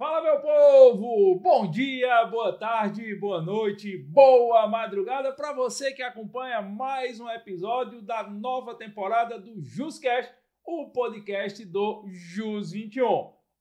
Fala, meu povo! Bom dia, boa tarde, boa noite, boa madrugada para você que acompanha mais um episódio da nova temporada do JusCast, o podcast do Jus 21.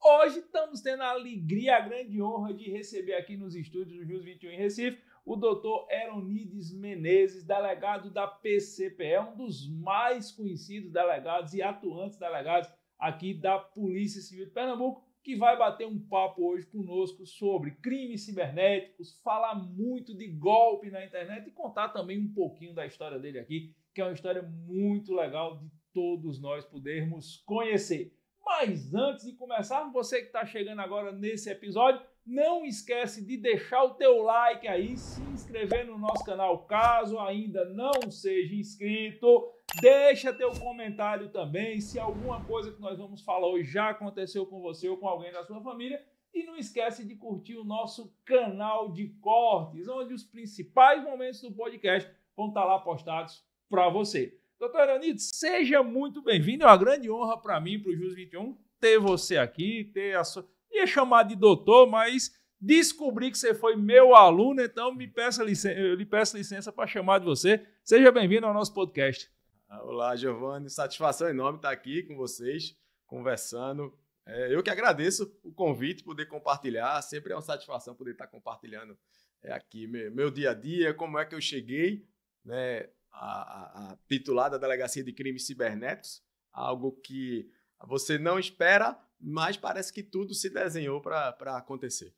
Hoje estamos tendo a alegria, a grande honra de receber aqui nos estúdios do Jus 21 em Recife o doutor Eronides Menezes, delegado da PCPE, um dos mais conhecidos delegados e atuantes delegados aqui da Polícia Civil de Pernambuco que vai bater um papo hoje conosco sobre crimes cibernéticos, falar muito de golpe na internet e contar também um pouquinho da história dele aqui, que é uma história muito legal de todos nós podermos conhecer. Mas antes de começar, você que está chegando agora nesse episódio, não esquece de deixar o teu like aí, se inscrever no nosso canal caso ainda não seja inscrito Deixa teu comentário também se alguma coisa que nós vamos falar hoje já aconteceu com você ou com alguém da sua família. E não esquece de curtir o nosso canal de cortes, onde os principais momentos do podcast vão estar lá postados para você. Doutor Anit, seja muito bem-vindo. É uma grande honra para mim, para o Jus 21, ter você aqui, ter a sua. Ia chamar de doutor, mas descobri que você foi meu aluno, então me peço licença, eu lhe peço licença para chamar de você. Seja bem-vindo ao nosso podcast. Ah, olá, Giovanni. Satisfação enorme estar aqui com vocês, conversando. É, eu que agradeço o convite, poder compartilhar. Sempre é uma satisfação poder estar compartilhando é, aqui meu, meu, dia a dia, como é que eu cheguei né, a, a, a titular da Delegacia de Crimes Cibernéticos, algo que você não espera, mas parece que tudo se desenhou para acontecer.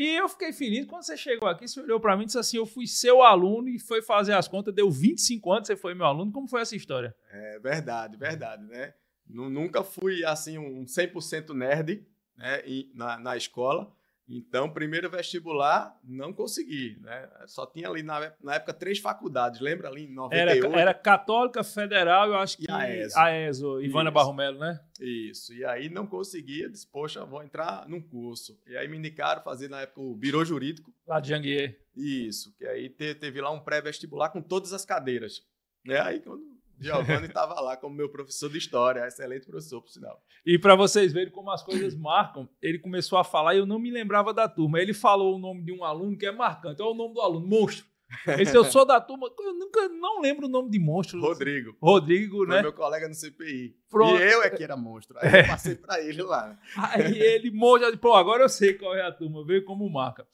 E eu fiquei feliz quando você chegou aqui, você olhou para mim e disse assim: Eu fui seu aluno e foi fazer as contas, deu 25 anos, você foi meu aluno. Como foi essa história? É verdade, verdade, né? Nunca fui assim um 100% nerd né, na, na escola, então, primeiro vestibular, não consegui, né? Só tinha ali na, na época três faculdades, lembra ali em 98? Era, era Católica Federal, eu acho que e a ESO, a ESO Ivana Isso. Barromelo, né? Isso. E aí não conseguia, disse, poxa, vou entrar num curso. E aí me indicaram fazer na época o Biro Jurídico. Lá de Janguier. Isso, que aí teve lá um pré-vestibular com todas as cadeiras. E aí quando Giovanni estava lá como meu professor de história, excelente professor, por sinal. E para vocês verem como as coisas marcam, ele começou a falar e eu não me lembrava da turma. Ele falou o nome de um aluno que é marcante. Olha o nome do aluno, monstro. Esse eu sou da turma, eu nunca não lembro o nome de monstro. Rodrigo. Rodrigo, Foi né? meu colega no CPI. Pronto. E eu é que era monstro. Aí é. eu passei para ele lá. Aí ele monstro, pô, agora eu sei qual é a turma, veio como marca.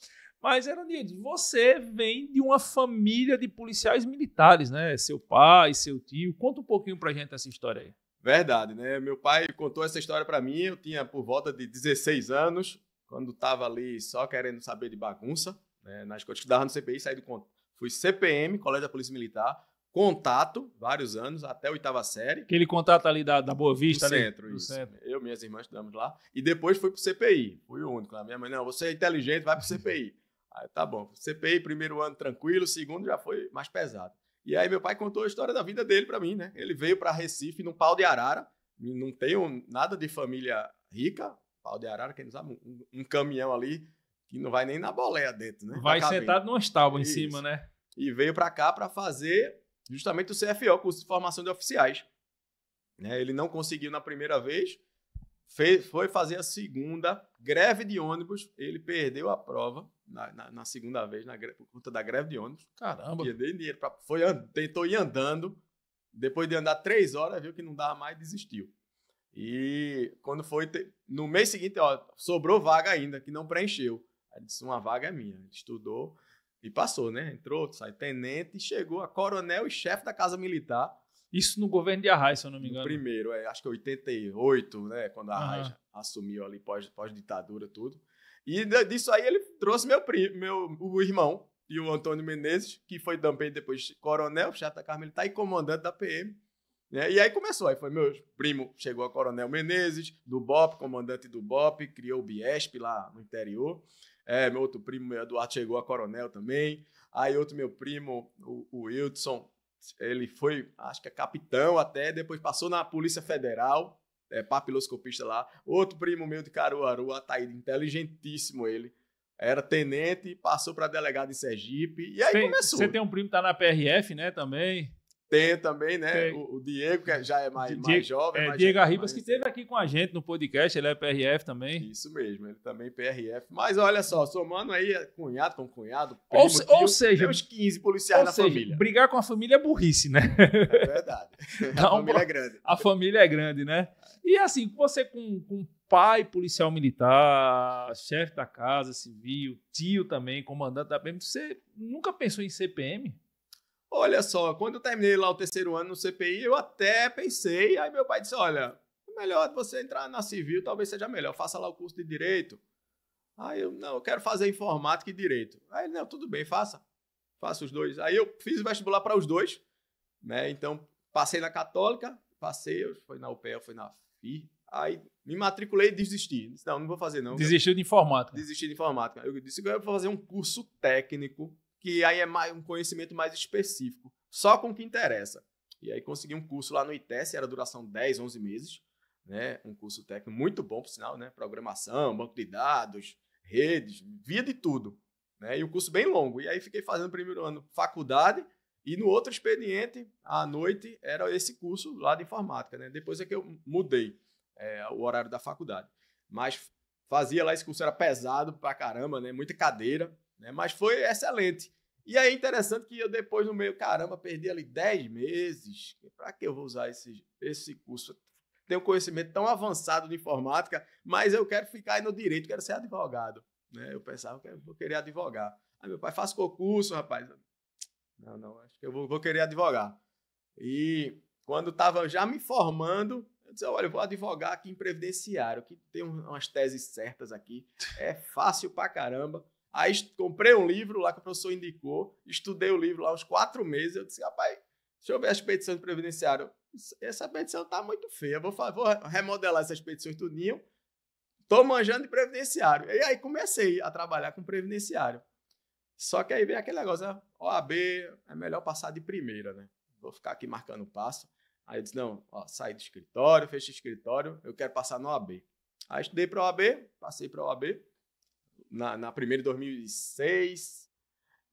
Mas, Herandides, você vem de uma família de policiais militares, né? Seu pai, seu tio. Conta um pouquinho pra gente essa história aí. Verdade, né? Meu pai contou essa história para mim. Eu tinha por volta de 16 anos, quando estava ali só querendo saber de bagunça, né? Nas coisas que dava no CPI, saí do conto. Fui CPM, Colégio da Polícia Militar, contato, vários anos, até a oitava série. Aquele contato ali da, da Boa Vista, do centro, isso. Centro. Eu e minhas irmãs estamos lá. E depois fui pro CPI. Fui o único. Lá. Minha mãe, não, você é inteligente, vai pro CPI. Aí tá bom, CPI primeiro ano tranquilo, segundo já foi mais pesado. E aí meu pai contou a história da vida dele para mim, né? Ele veio para Recife num pau de arara, não tenho nada de família rica, pau de arara, quem não sabe, um, um caminhão ali que não vai nem na boleia dentro, né? Vai sentado numa estábua em cima, né? E veio para cá para fazer justamente o CFO, curso de formação de oficiais. Né? Ele não conseguiu na primeira vez, fez, foi fazer a segunda greve de ônibus, ele perdeu a prova na, na, na, segunda vez, na, por conta da greve de ônibus. Caramba! Porque dei dinheiro pra, foi Tentou ir andando. Depois de andar três horas, viu que não dava mais e desistiu. E quando foi. Te, no mês seguinte, ó, sobrou vaga ainda, que não preencheu. Aí disse: uma vaga é minha. estudou e passou, né? Entrou, saiu tenente e chegou a coronel e chefe da Casa Militar. Isso no governo de Arraes, se eu não me engano. No primeiro, é, acho que 88, né? Quando a Arraes uhum. assumiu ali pós-ditadura, pós tudo. E disso aí ele trouxe meu primo, meu o irmão e o Antônio Menezes, que foi também depois coronel, chata carmelitar e tá comandante da PM. Né? E aí começou, aí foi meu primo, chegou a Coronel Menezes, do BOP, comandante do BOP, criou o Biesp lá no interior. É, meu outro primo, Eduardo, chegou a Coronel também. Aí outro meu primo, o, o Wilson, ele foi, acho que é capitão até, depois passou na Polícia Federal, é, papiloscopista lá. Outro primo meu de Caruaru, Ataíde, inteligentíssimo ele. Era tenente, passou para delegado em Sergipe e aí tem, começou. Você tem um primo que tá na PRF, né, também? Tem também, né? O, o, Diego, que é, já é mais, Diego, mais jovem. É, mais Diego jovem, Arribas, mais... que esteve aqui com a gente no podcast, ele é PRF também. Isso mesmo, ele também é PRF. Mas olha só, somando aí é, cunhado com cunhado, primo, ou, se, tio, ou seja, uns 15 policiais na seja, família. Brigar com a família é burrice, né? É verdade. a família é grande. A família é grande, né? E assim, você com, com pai policial militar, chefe da casa civil, tio também, comandante da PM, você nunca pensou em CPM? Olha só, quando eu terminei lá o terceiro ano no CPI, eu até pensei, aí meu pai disse: olha, é melhor você entrar na civil, talvez seja melhor, faça lá o curso de direito. Aí eu, não, eu quero fazer informática e direito. Aí ele, não, tudo bem, faça. Faça os dois. Aí eu fiz o vestibular para os dois, né? Então, passei na Católica, passei, foi na UPEL, foi na FI. Aí me matriculei e desisti. Disse, não, não vou fazer não. Desistiu de informática. Desisti de informática. Eu disse que eu ia fazer um curso técnico que aí é mais, um conhecimento mais específico, só com o que interessa. E aí consegui um curso lá no ITES, era duração 10, 11 meses, né? Um curso técnico muito bom, por sinal, né? Programação, banco de dados, redes, via de tudo, né? E um curso bem longo. E aí fiquei fazendo primeiro ano faculdade e no outro expediente, à noite, era esse curso lá de informática, né? Depois é que eu mudei é, o horário da faculdade. Mas fazia lá esse curso, era pesado pra caramba, né? Muita cadeira. Né? Mas foi excelente. E é interessante que eu depois no meio, caramba, perdi ali 10 meses. Para que eu vou usar esse, esse curso? Tenho um conhecimento tão avançado de informática, mas eu quero ficar aí no direito, quero ser advogado. Né? Eu pensava que eu vou querer advogar. Aí meu pai, faz concurso, rapaz. Não, não, acho que eu vou, vou querer advogar. E quando estava já me formando, eu disse, olha, eu vou advogar aqui em previdenciário, que tem umas teses certas aqui. É fácil pra caramba. Aí comprei um livro lá que o professor indicou, estudei o livro lá uns quatro meses. Eu disse, rapaz, deixa eu ver as petições do Previdenciário. Essa petição tá muito feia, vou, vou remodelar essas petições tudinho. Tô manjando de Previdenciário. E aí comecei a trabalhar com Previdenciário. Só que aí vem aquele negócio, né? OAB é melhor passar de primeira, né? Vou ficar aqui marcando passo. Aí eu disse, não, ó, saí do escritório, fechei o escritório, eu quero passar no OAB. Aí estudei para o OAB, passei para o OAB na, na primeira em 2006.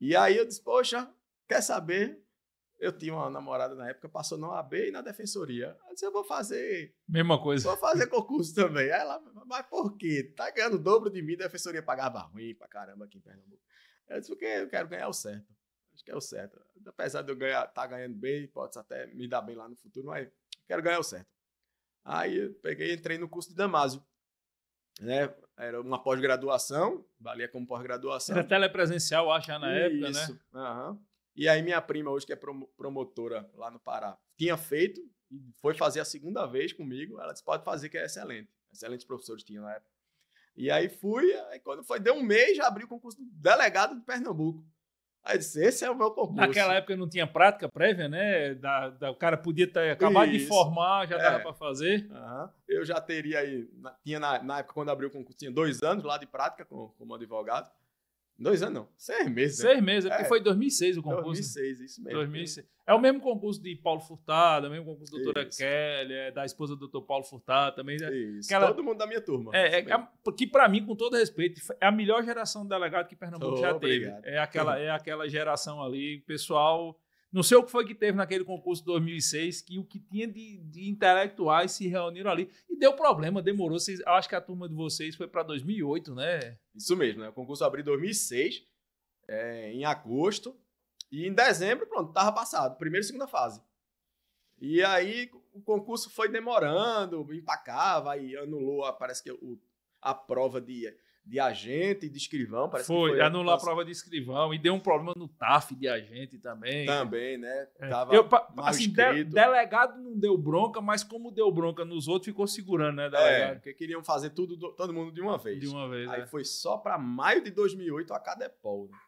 E aí eu disse, poxa, quer saber? Eu tinha uma namorada na época, passou na OAB e na defensoria. Eu disse, eu vou fazer. Mesma coisa. Vou fazer concurso também. Aí ela, mas por quê? Tá ganhando o dobro de mim, a defensoria pagava ruim pra caramba aqui em Pernambuco. Eu disse, porque eu quero ganhar o certo. Acho que é o certo. Apesar de eu estar tá ganhando bem, pode até me dar bem lá no futuro, mas quero ganhar o certo. Aí eu peguei entrei no curso de Damásio. Né? Era uma pós-graduação, valia como pós-graduação. Era telepresencial, acho, na época, né? isso. né? Uhum. E aí minha prima, hoje que é promotora lá no Pará, tinha feito foi fazer a segunda vez comigo. Ela disse, pode fazer que é excelente. Excelentes professores tinham na época. E aí fui, aí quando foi, deu um mês, já abri o concurso de delegado de Pernambuco. Aí disse, esse é o meu concurso. Naquela época não tinha prática prévia, né? Da, da o cara podia ter acabado de formar, já é. dava para fazer. Uhum. Eu já teria aí, na, tinha na, na, época quando abriu o concurso, tinha dois anos lá de prática como, como advogado. Dois anos não, seis meses. Né? Seis né? meses, é porque é. foi em 2006 o concurso. 2006, isso mesmo. 2006. Né? É o mesmo concurso de Paulo Furtado, é o mesmo concurso da doutora isso. Kelly, é da esposa do doutor Paulo Furtado também. Né? Isso, aquela... todo mundo da minha turma. É, é, é que para mim, com todo respeito, é a melhor geração de delegado que Pernambuco oh, já obrigado. teve. É aquela, é aquela geração ali, o pessoal não sei o que foi que teve naquele concurso de 2006, que o que tinha de, de intelectuais se reuniram ali. E deu problema, demorou. Vocês, eu acho que a turma de vocês foi para 2008, né? Isso mesmo, né? O concurso abriu em 2006, é, em agosto. E em dezembro, pronto, tava passado. Primeira e segunda fase. E aí o concurso foi demorando, empacava, e anulou, parece que o, a prova de de agente e de escrivão. Parece foi, que foi anulou a prova de escrivão e deu um problema no TAF de agente também. Também, né? É. Tava Eu, assim, de, delegado não deu bronca, mas como deu bronca nos outros, ficou segurando, né? Delegado? É, porque queriam fazer tudo, todo mundo de uma vez. De uma vez. Aí é. foi só para maio de 2008 a Cadepol. Né?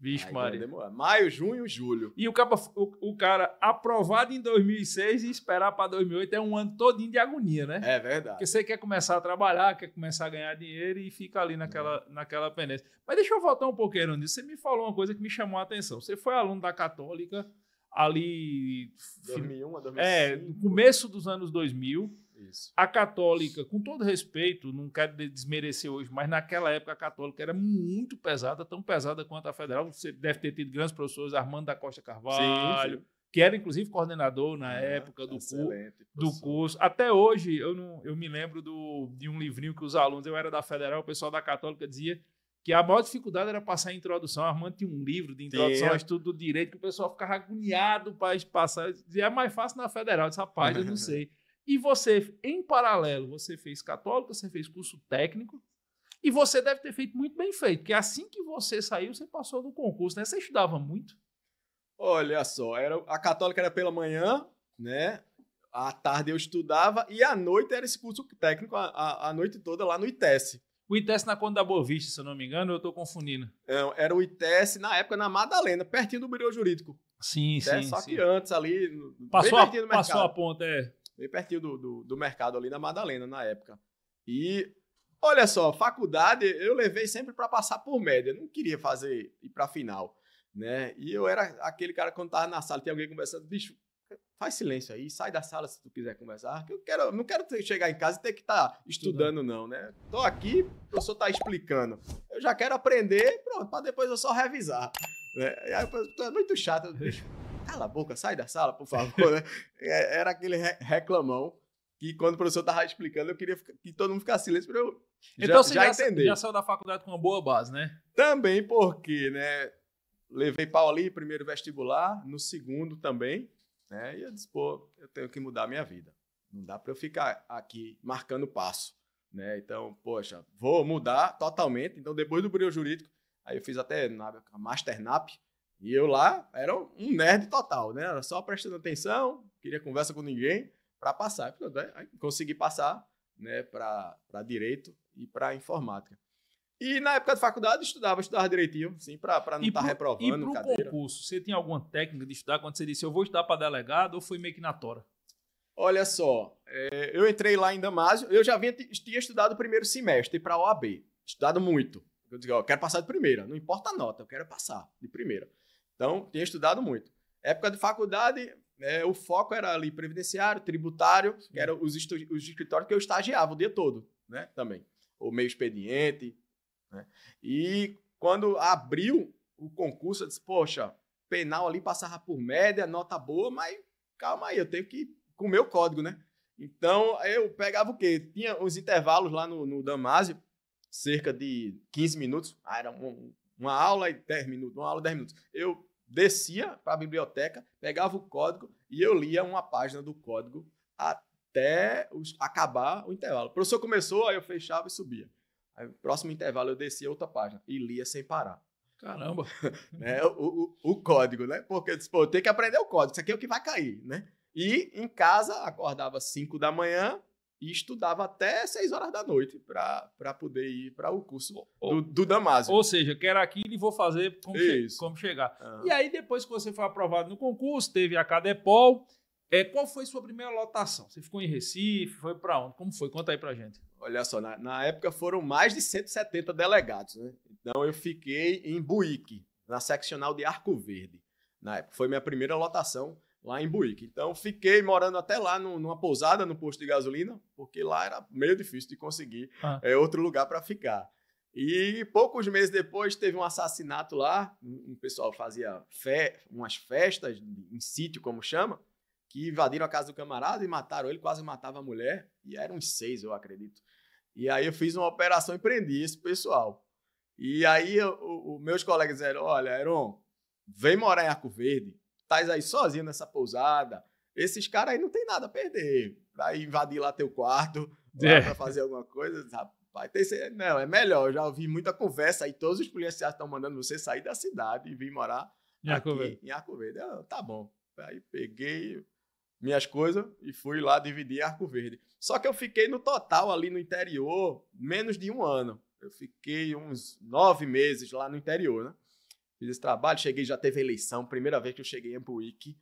Vixe, Maria. Maio, junho, julho. E o cara, o, o, cara aprovado em 2006 e esperar para 2008 é um ano todinho de agonia, né? É verdade. Porque você quer começar a trabalhar, quer começar a ganhar dinheiro e fica ali naquela, é. naquela pendência. Mas deixa eu voltar um pouquinho nisso. Você me falou uma coisa que me chamou a atenção. Você foi aluno da Católica ali... 2001 a 2005. É, no começo dos anos 2000. Isso. A católica, com todo respeito, não quero desmerecer hoje, mas naquela época a católica era muito pesada, tão pesada quanto a federal. Você deve ter tido grandes professores, Armando da Costa Carvalho. Sim, sim. Que era inclusive coordenador na ah, época do, cu, do curso. Até hoje, eu, não, eu me lembro do, de um livrinho que os alunos, eu era da Federal, o pessoal da Católica dizia que a maior dificuldade era passar a introdução. A Armando tinha um livro de introdução Sim. ao estudo do direito que o pessoal ficava agoniado para passar. E é mais fácil na federal. Essa página, não sei. E você, em paralelo, você fez católica, você fez curso técnico, e você deve ter feito muito bem feito, que assim que você saiu, você passou no concurso, né? Você estudava muito? Olha só, era, a católica era pela manhã, né? À tarde eu estudava e à noite era esse curso técnico a, a, a noite toda lá no ITES. O ITES na Conta da Boa Vista, se eu não me engano, eu estou confundindo. Não, é, era o ITES na época na Madalena, pertinho do Bureau Jurídico. Sim, é, sim. Só sim. que antes ali. Passou, a, passou a ponta, é bem pertinho do, do, do mercado ali na Madalena na época. E olha só, faculdade eu levei sempre para passar por média, não queria fazer ir para final, né? E eu era aquele cara quando tava na sala, tinha alguém conversando, bicho, faz silêncio aí, sai da sala se tu quiser conversar, que eu quero, não quero chegar em casa e ter que estar tá estudando. não, né? Tô aqui, o professor tá explicando. Eu já quero aprender, pronto, para depois eu só revisar. Né? Aí, é muito chato, bicho cala a boca, sai da sala, por favor, né? é, Era aquele reclamão que quando o professor tava explicando, eu queria que todo mundo ficasse silêncio para eu então, já, você já, já, entender. já saiu da faculdade com uma boa base, né? Também porque, né, levei pau ali, primeiro vestibular, no segundo também, né, e eu disse, pô, eu tenho que mudar a minha vida. Não dá para eu ficar aqui marcando passo, né? Então, poxa, vou mudar totalmente. Então, depois do brilho jurídico, aí eu fiz até a a Masternap, e eu lá era um nerd total, né? Era só prestando atenção, queria conversa com ninguém para passar. consegui passar né, para direito e para informática. E na época da faculdade estudava, estudava direitinho, sim, para não estar tá reprovando. E para o concurso, você tem alguma técnica de estudar quando você disse eu vou estudar para delegado ou foi meio que na tora? Olha só, é, eu entrei lá em Damásio, eu já vinha, tinha estudado o primeiro semestre para a OAB, estudado muito. Eu digo, ó, eu quero passar de primeira, não importa a nota, eu quero passar de primeira. Então, tinha estudado muito. Época de faculdade, é, o foco era ali previdenciário, tributário, Sim. que eram os, os escritórios que eu estagiava o dia todo, né? Também. O meio expediente. Né? E quando abriu o concurso, eu disse, poxa, penal ali passava por média, nota boa, mas calma aí, eu tenho que comer o código, né? Então, eu pegava o quê? Tinha uns intervalos lá no, no Damásio, cerca de 15 minutos. Ah, era uma, uma aula e 10 minutos, uma aula e 10 minutos. Eu descia para a biblioteca, pegava o código e eu lia uma página do código até os, acabar o intervalo. O professor começou, aí eu fechava e subia. Aí, no próximo intervalo, eu descia outra página e lia sem parar. Caramba! né? o, o, o, código, né? Porque pô, eu tenho que aprender o código, isso aqui é o que vai cair, né? E em casa, acordava às 5 da manhã, e estudava até 6 horas da noite para poder ir para o curso do, do Damásio. Ou seja, quero aquilo e vou fazer como, che como chegar. Uhum. E aí, depois que você foi aprovado no concurso, teve a Cadepol. É, qual foi sua primeira lotação? Você ficou em Recife? Foi para onde? Como foi? Conta aí para gente. Olha só, na, na, época foram mais de 170 delegados. Né? Então, eu fiquei em Buíque, na seccional de Arco Verde. Na época, foi minha primeira lotação lá em Buíque. Então, fiquei morando até lá no, numa pousada no posto de gasolina, porque lá era meio difícil de conseguir ah. é, outro lugar para ficar. E poucos meses depois teve um assassinato lá. Um pessoal fazia fe umas festas em sítio, como chama, que invadiram a casa do camarada e mataram ele. Quase matava a mulher. E eram uns seis, eu acredito. E aí eu fiz uma operação e prendi esse pessoal. E aí os meus colegas disseram: Olha, Heron, vem morar em Arco Verde estás aí sozinho nessa pousada. Esses caras aí não tem nada a perder. vai invadir lá teu quarto, é. para fazer alguma coisa, rapaz. Tem, não, é melhor. Eu já ouvi muita conversa aí. Todos os policiais estão mandando você sair da cidade e vir morar em aqui, Verde. em Arco Verde. Eu, ah, tá bom. Aí peguei minhas coisas e fui lá dividir Arco Verde. Só que eu fiquei no total ali no interior menos de um ano. Eu fiquei uns nove meses lá no interior, né? Fiz esse trabalho, cheguei, já teve eleição. Primeira vez que eu cheguei em Ambuíque.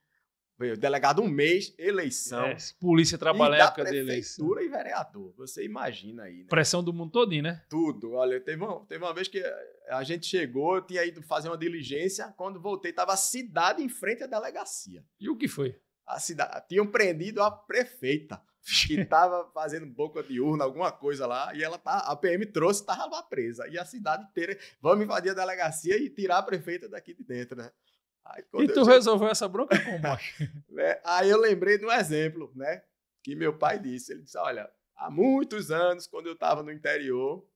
Veio delegado um mês, eleição. É, polícia trabalha na época da prefeitura e vereador. Você imagina aí, né? Pressão do mundo todinho, né? Tudo. Olha, teve uma, teve uma vez que a gente chegou, eu tinha ido fazer uma diligência. Quando voltei, estava a cidade em frente à delegacia. E o que foi? A cidade. Tinham prendido a prefeita que estava fazendo boca de urna, alguma coisa lá, e ela tá, a PM trouxe, estava lá presa. E a cidade inteira, vamos invadir a delegacia e tirar a prefeita daqui de dentro, né? Aí, e tu já... resolveu essa bronca o é, né? aí eu lembrei de um exemplo, né? Que meu pai disse. Ele disse: Olha, há muitos anos, quando eu estava no interior,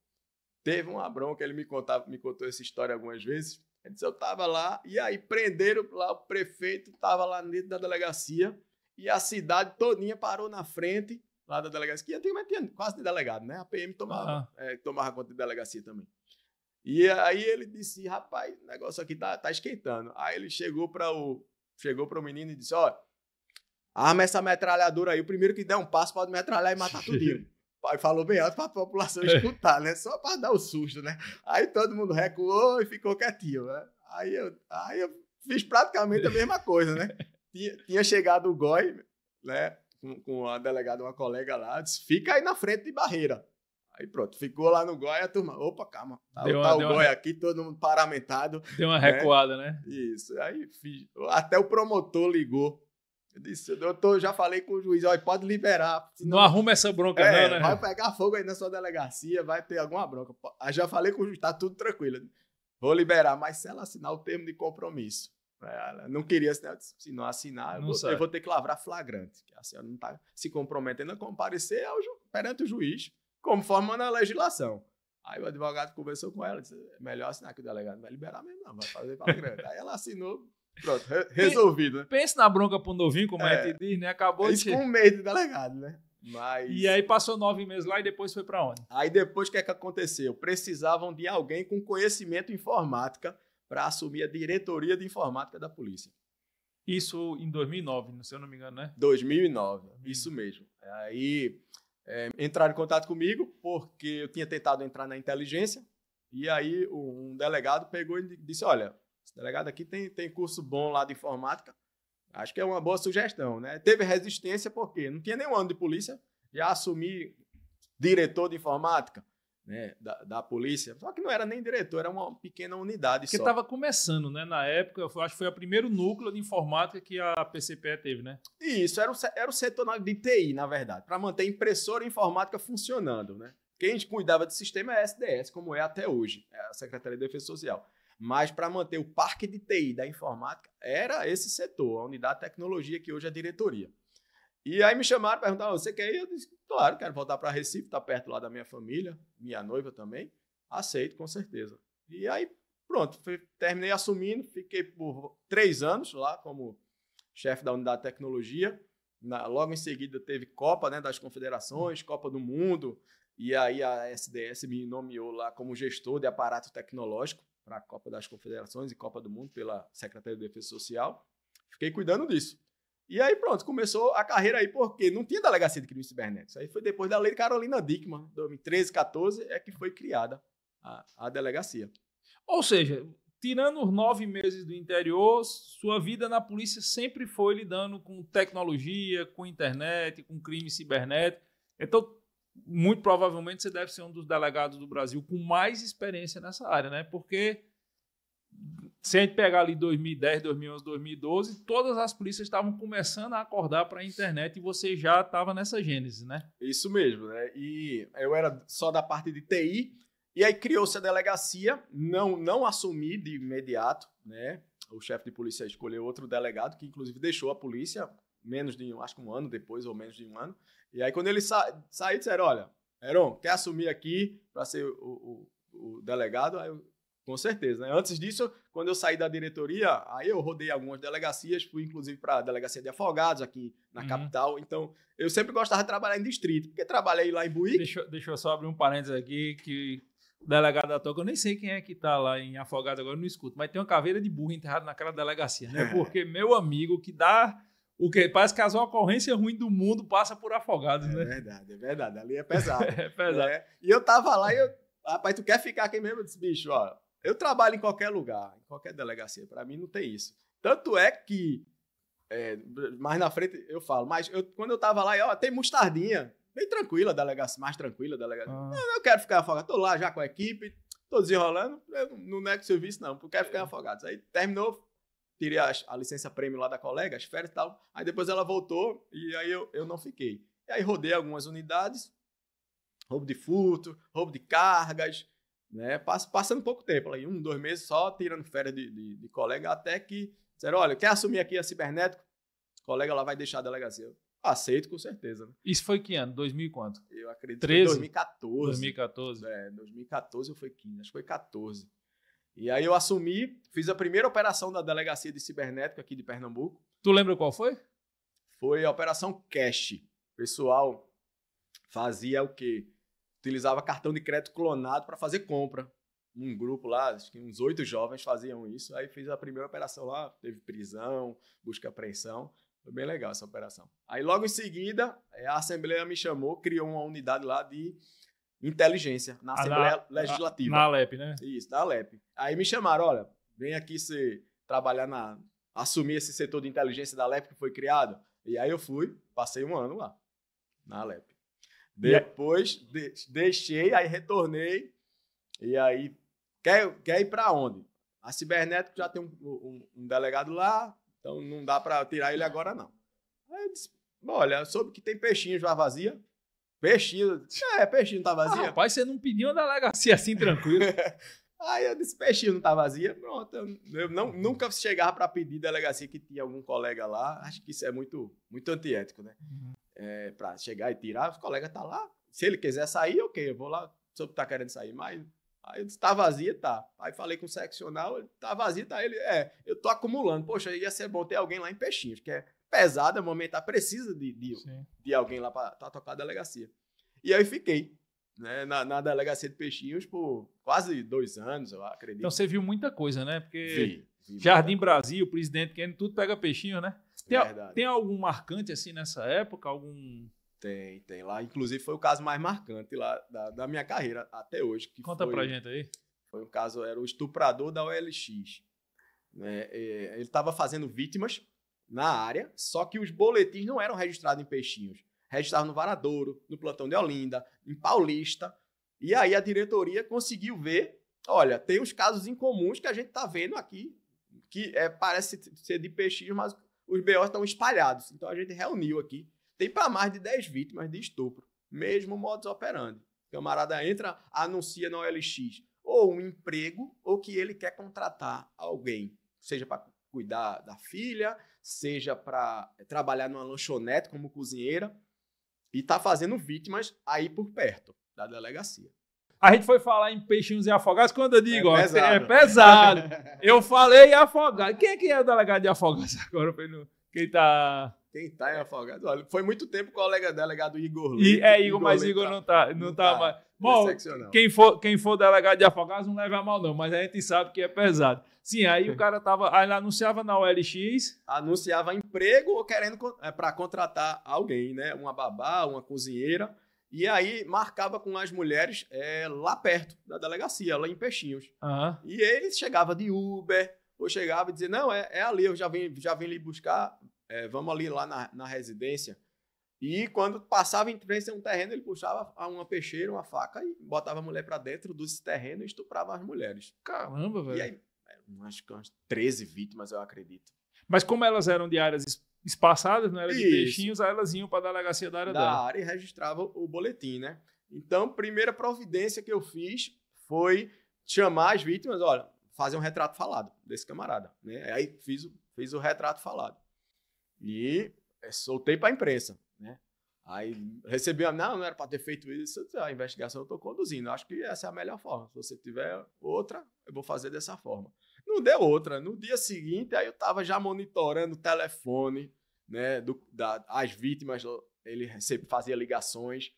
teve uma bronca. Ele me, contava, me contou essa história algumas vezes. Ele disse: Eu estava lá, e aí prenderam lá, o prefeito estava lá dentro da delegacia e a cidade todinha parou na frente lá da delegacia, antigamente tinha quase de delegado, né? A PM tomava, uhum. é, tomava conta de delegacia também. E aí ele disse, rapaz, o negócio aqui tá, tá esquentando. Aí ele chegou para o chegou para o menino e disse, ó arma essa metralhadora aí, o primeiro que der um passo pode metralhar e matar tudo Pai falou bem alto para a população é. escutar, né? Só para dar o um susto, né? Aí todo mundo recuou e ficou quietinho, né? Aí eu, aí eu fiz praticamente a mesma coisa, né? Tinha, tinha chegado o Goi, né? Com, a delegada, uma colega lá, disse: fica aí na frente de barreira. Aí pronto, ficou lá no Goi a turma, opa, calma, tá, deu uma, tá o Goiás uma... aqui, todo mundo paramentado. Deu uma né? recuada, né? Isso, aí fiz, até o promotor ligou. Eu disse, doutor, já falei com o juiz, pode liberar. Senão... Não arruma essa bronca é, não, né? Vai pegar fogo aí na sua delegacia, vai ter alguma bronca. Aí já falei com o juiz, tá tudo tranquilo. Vou liberar, mas se ela assinar o termo de compromisso. Ela não queria assinar. se não assinar, eu, vou, eu, vou, ter que lavrar flagrante. Que a senhora não está se comprometendo a comparecer ao, perante o juiz, conforme na legislação. Aí o advogado conversou com ela, disse, é melhor assinar que o delegado não vai liberar mesmo, não, vai fazer flagrante. Aí ela assinou, pronto, re resolvido. Né? Pense na bronca pro novinho, como é, a é. diz, né? Acabou é de... com um mês delegado, né? Mas... E aí passou nove meses lá e depois foi para onde? Aí depois o que, é que aconteceu? Precisavam de alguém com conhecimento informática para assumir a diretoria de informática da polícia. Isso em 2009, se eu não me engano, né? 2009, 2009. isso mesmo. É, aí é, entraram em contato comigo porque eu tinha tentado entrar na inteligência e aí um delegado pegou e disse, olha, esse delegado aqui tem, tem curso bom lá de informática, acho que é uma boa sugestão, né? Teve resistência porque não tinha nenhum ano de polícia, já assumi diretor de informática, né, da, da, polícia, só que não era nem diretor, era uma pequena unidade que só. estava começando, né? Na época, acho que foi o primeiro núcleo de informática que a PCPE teve, né? Isso, era o, era o setor de TI, na verdade, para manter impressora e informática funcionando, né? Quem cuidava de sistema é a SDS, como é até hoje, é a Secretaria de Defesa Social. Mas para manter o parque de TI da informática, era esse setor, a unidade de tecnologia que hoje é a diretoria. E aí me chamaram, perguntaram: ah, você quer ir? Eu disse: claro, quero voltar para Recife, está perto lá da minha família, minha noiva também. Aceito, com certeza. E aí, pronto, fui, terminei assumindo, fiquei por três anos lá como chefe da unidade de tecnologia. Na, logo em seguida teve Copa né, das Confederações, Copa do Mundo, e aí a SDS me nomeou lá como gestor de aparato tecnológico para a Copa das Confederações e Copa do Mundo pela Secretaria de Defesa Social. Fiquei cuidando disso. E aí pronto, começou a carreira aí, porque não tinha delegacia de crimes cibernéticos. Aí foi depois da lei de Carolina Dickman, 2013, 14, é que foi criada a, a delegacia. Ou seja, tirando os nove meses do interior, sua vida na polícia sempre foi lidando com tecnologia, com internet, com crime cibernético. Então, muito provavelmente você deve ser um dos delegados do Brasil com mais experiência nessa área, né? Porque se a gente pegar ali 2010, 2011, 2012, todas as polícias estavam começando a acordar para a internet e você já estava nessa gênese, né? Isso mesmo, né? E eu era só da parte de TI, e aí criou-se a delegacia, não, não assumi de imediato, né? O chefe de polícia escolheu outro delegado, que inclusive deixou a polícia menos de um, acho que um ano depois, ou menos de um ano. E aí quando ele sa saiu, disseram, olha, Heron, quer assumir aqui para ser o, o, o delegado? Aí eu com certeza. Né? Antes disso, quando eu saí da diretoria, aí eu rodei algumas delegacias, fui inclusive para a delegacia de Afogados aqui na uhum. capital. Então, eu sempre gostava de trabalhar em distrito, porque trabalhei lá em Buíque. Deixa, deixa eu só abrir um parênteses aqui, que delegado da Toca, eu nem sei quem é que tá lá em Afogados agora, não escuto, mas tem uma caveira de burro enterrada naquela delegacia, né? É. Porque meu amigo que dá o que parece que as ocorrências ruins do mundo passa por Afogados, é né? É verdade, é verdade, ali é pesado. é pesado. Né? E eu tava lá e eu, rapaz, tu quer ficar aqui mesmo? Eu disse, bicho, ó, eu trabalho em qualquer lugar, em qualquer delegacia. Para mim não tem isso. Tanto é que é, mais na frente eu falo, mas eu, quando eu tava lá, eu, ó, tem mostardinha, bem tranquila, a delegacia, mais tranquila, a delegacia. Ah. Eu não quero ficar afogado, tô lá já com a equipe, tô desenrolando, eu não nego serviço não, porque quero ficar é. afogado. Aí terminou, tirei a, a licença prêmio lá da colega, as férias e tal, aí depois ela voltou e aí eu, eu não fiquei. E aí rodei algumas unidades, roubo de furto, roubo de cargas, né? Passando pouco tempo, aí um, dois meses só tirando férias de, de, de colega, até que disseram: olha, quer assumir aqui a cibernético? O colega lá vai deixar a delegacia. Aceito, com certeza. Né? Isso foi que ano? 2000 e quanto? Eu acredito 13? que foi 2014. 2014. É, 2014 ou foi 15, acho que foi 14. E aí eu assumi, fiz a primeira operação da Delegacia de Cibernética aqui de Pernambuco. Tu lembra qual foi? Foi a Operação Cash. O pessoal fazia o quê? utilizava cartão de crédito clonado para fazer compra. Um grupo lá, acho que uns oito jovens faziam isso. Aí fiz a primeira operação lá, teve prisão, busca e apreensão. Foi bem legal essa operação. Aí logo em seguida, eh, a Assembleia me chamou, criou uma unidade lá de inteligência na ah, Assembleia na, Legislativa. Na Alep, né? Isso, na Alep. Aí me chamaram, olha, vem aqui se trabalhar na assumir esse setor de inteligência da Alep que foi criado. E aí eu fui, passei um ano lá na Alep. Depois de, deixei, aí retornei. E aí, quer, quer ir para onde? A Cibernética já tem um, um, um, delegado lá, então não dá para tirar ele agora, não. Aí eu disse, olha, soube que tem peixinho já vazia. Peixinho, ah, é, peixinho tá vazia. Ah, rapaz, você não pediu uma delegacia assim, tranquilo. aí eu disse, peixinho não tá vazia, pronto. Eu não, nunca chegava para pedir delegacia que tinha algum colega lá. Acho que isso é muito, muito antiético, né? Uhum é, para chegar e tirar, o colega tá lá. Se ele quiser sair, ok, eu vou lá, soube que tá querendo sair, mas Aí eu disse, tá vazia, tá. Aí falei com o seccional, ele, tá vazia, tá. Ele, é, eu tô acumulando. Poxa, ia ser bom ter alguém lá em Peixinhos, que é pesado, é momentar, tá, precisa de, de, de alguém lá para tá, tocar a delegacia. E aí fiquei, né, na, na, delegacia de Peixinhos por quase dois anos, eu acredito. Então você viu muita coisa, né? Porque vi, vi Jardim Brasil, Presidente Kennedy, tudo pega peixinho, né? Tem, Verdade. tem algum marcante assim nessa época? Algum. Tem, tem lá. Inclusive foi o caso mais marcante lá da, da minha carreira até hoje. Que Conta foi, pra gente aí. Foi um caso, era o estuprador da OLX. Né? É, ele estava fazendo vítimas na área, só que os boletins não eram registrados em Peixinhos. Registravam no Varadouro, no Plantão de Olinda, em Paulista. E aí a diretoria conseguiu ver, olha, tem uns casos incomuns que a gente tá vendo aqui, que é, parece ser de Peixinhos, mas os BOs estão espalhados. Então a gente reuniu aqui. Tem para mais de 10 vítimas de estupro. Mesmo modus operandi. camarada entra, anuncia na OLX ou um emprego ou que ele quer contratar alguém, seja para cuidar da filha, seja para trabalhar numa lanchonete como cozinheira e está fazendo vítimas aí por perto da delegacia. A gente foi falar em peixinhos e afogados. Quando eu digo, é ó, pesado. É pesado. eu falei afogado. Quem é que é o delegado de afogados agora? Quem tá. Quem tá em afogados? Olha, foi muito tempo colega delegado Igor Lito, e, É, Igor, Igor mas Igor tá- não tá, não, não tá, tá mais. Bom, quem for, quem for delegado de afogados não leva a mal, não, mas a gente sabe que é pesado. Sim, aí o é. cara tava. Aí ele anunciava na OLX. Anunciava emprego ou querendo é, para contratar alguém, né? Uma babá, uma cozinheira. E aí marcava com as mulheres é, lá perto da delegacia, lá em Peixinhos. Uhum. E ele chegava de Uber, ou chegava e dizia, não, é, é ali, eu já vim, já vim lhe buscar, é, vamos ali lá na, na residência. E quando passava em frente a um terreno, ele puxava uma peixeira, uma faca e botava a mulher para dentro desse terreno e estuprava as mulheres. Caramba, velho. E aí, umas, umas 13 vítimas, eu acredito. Mas como elas eram de áreas espaçadas, não né? era de peixinhos, aí elas iam para a delegacia da área da dela. área e registravam o boletim, né? Então, primeira providência que eu fiz foi chamar as vítimas, olha, fazer um retrato falado desse camarada, né? Aí fiz, fiz o retrato falado. E é, soltei para a imprensa, né? Aí recebi, a, não, não era para ter feito isso, a investigação eu estou conduzindo. Acho que essa é a melhor forma. Se você tiver outra, eu vou fazer dessa forma. Não deu outra. No dia seguinte, aí eu estava já monitorando o telefone, né? Do, da, as vítimas, ele sempre fazia ligações.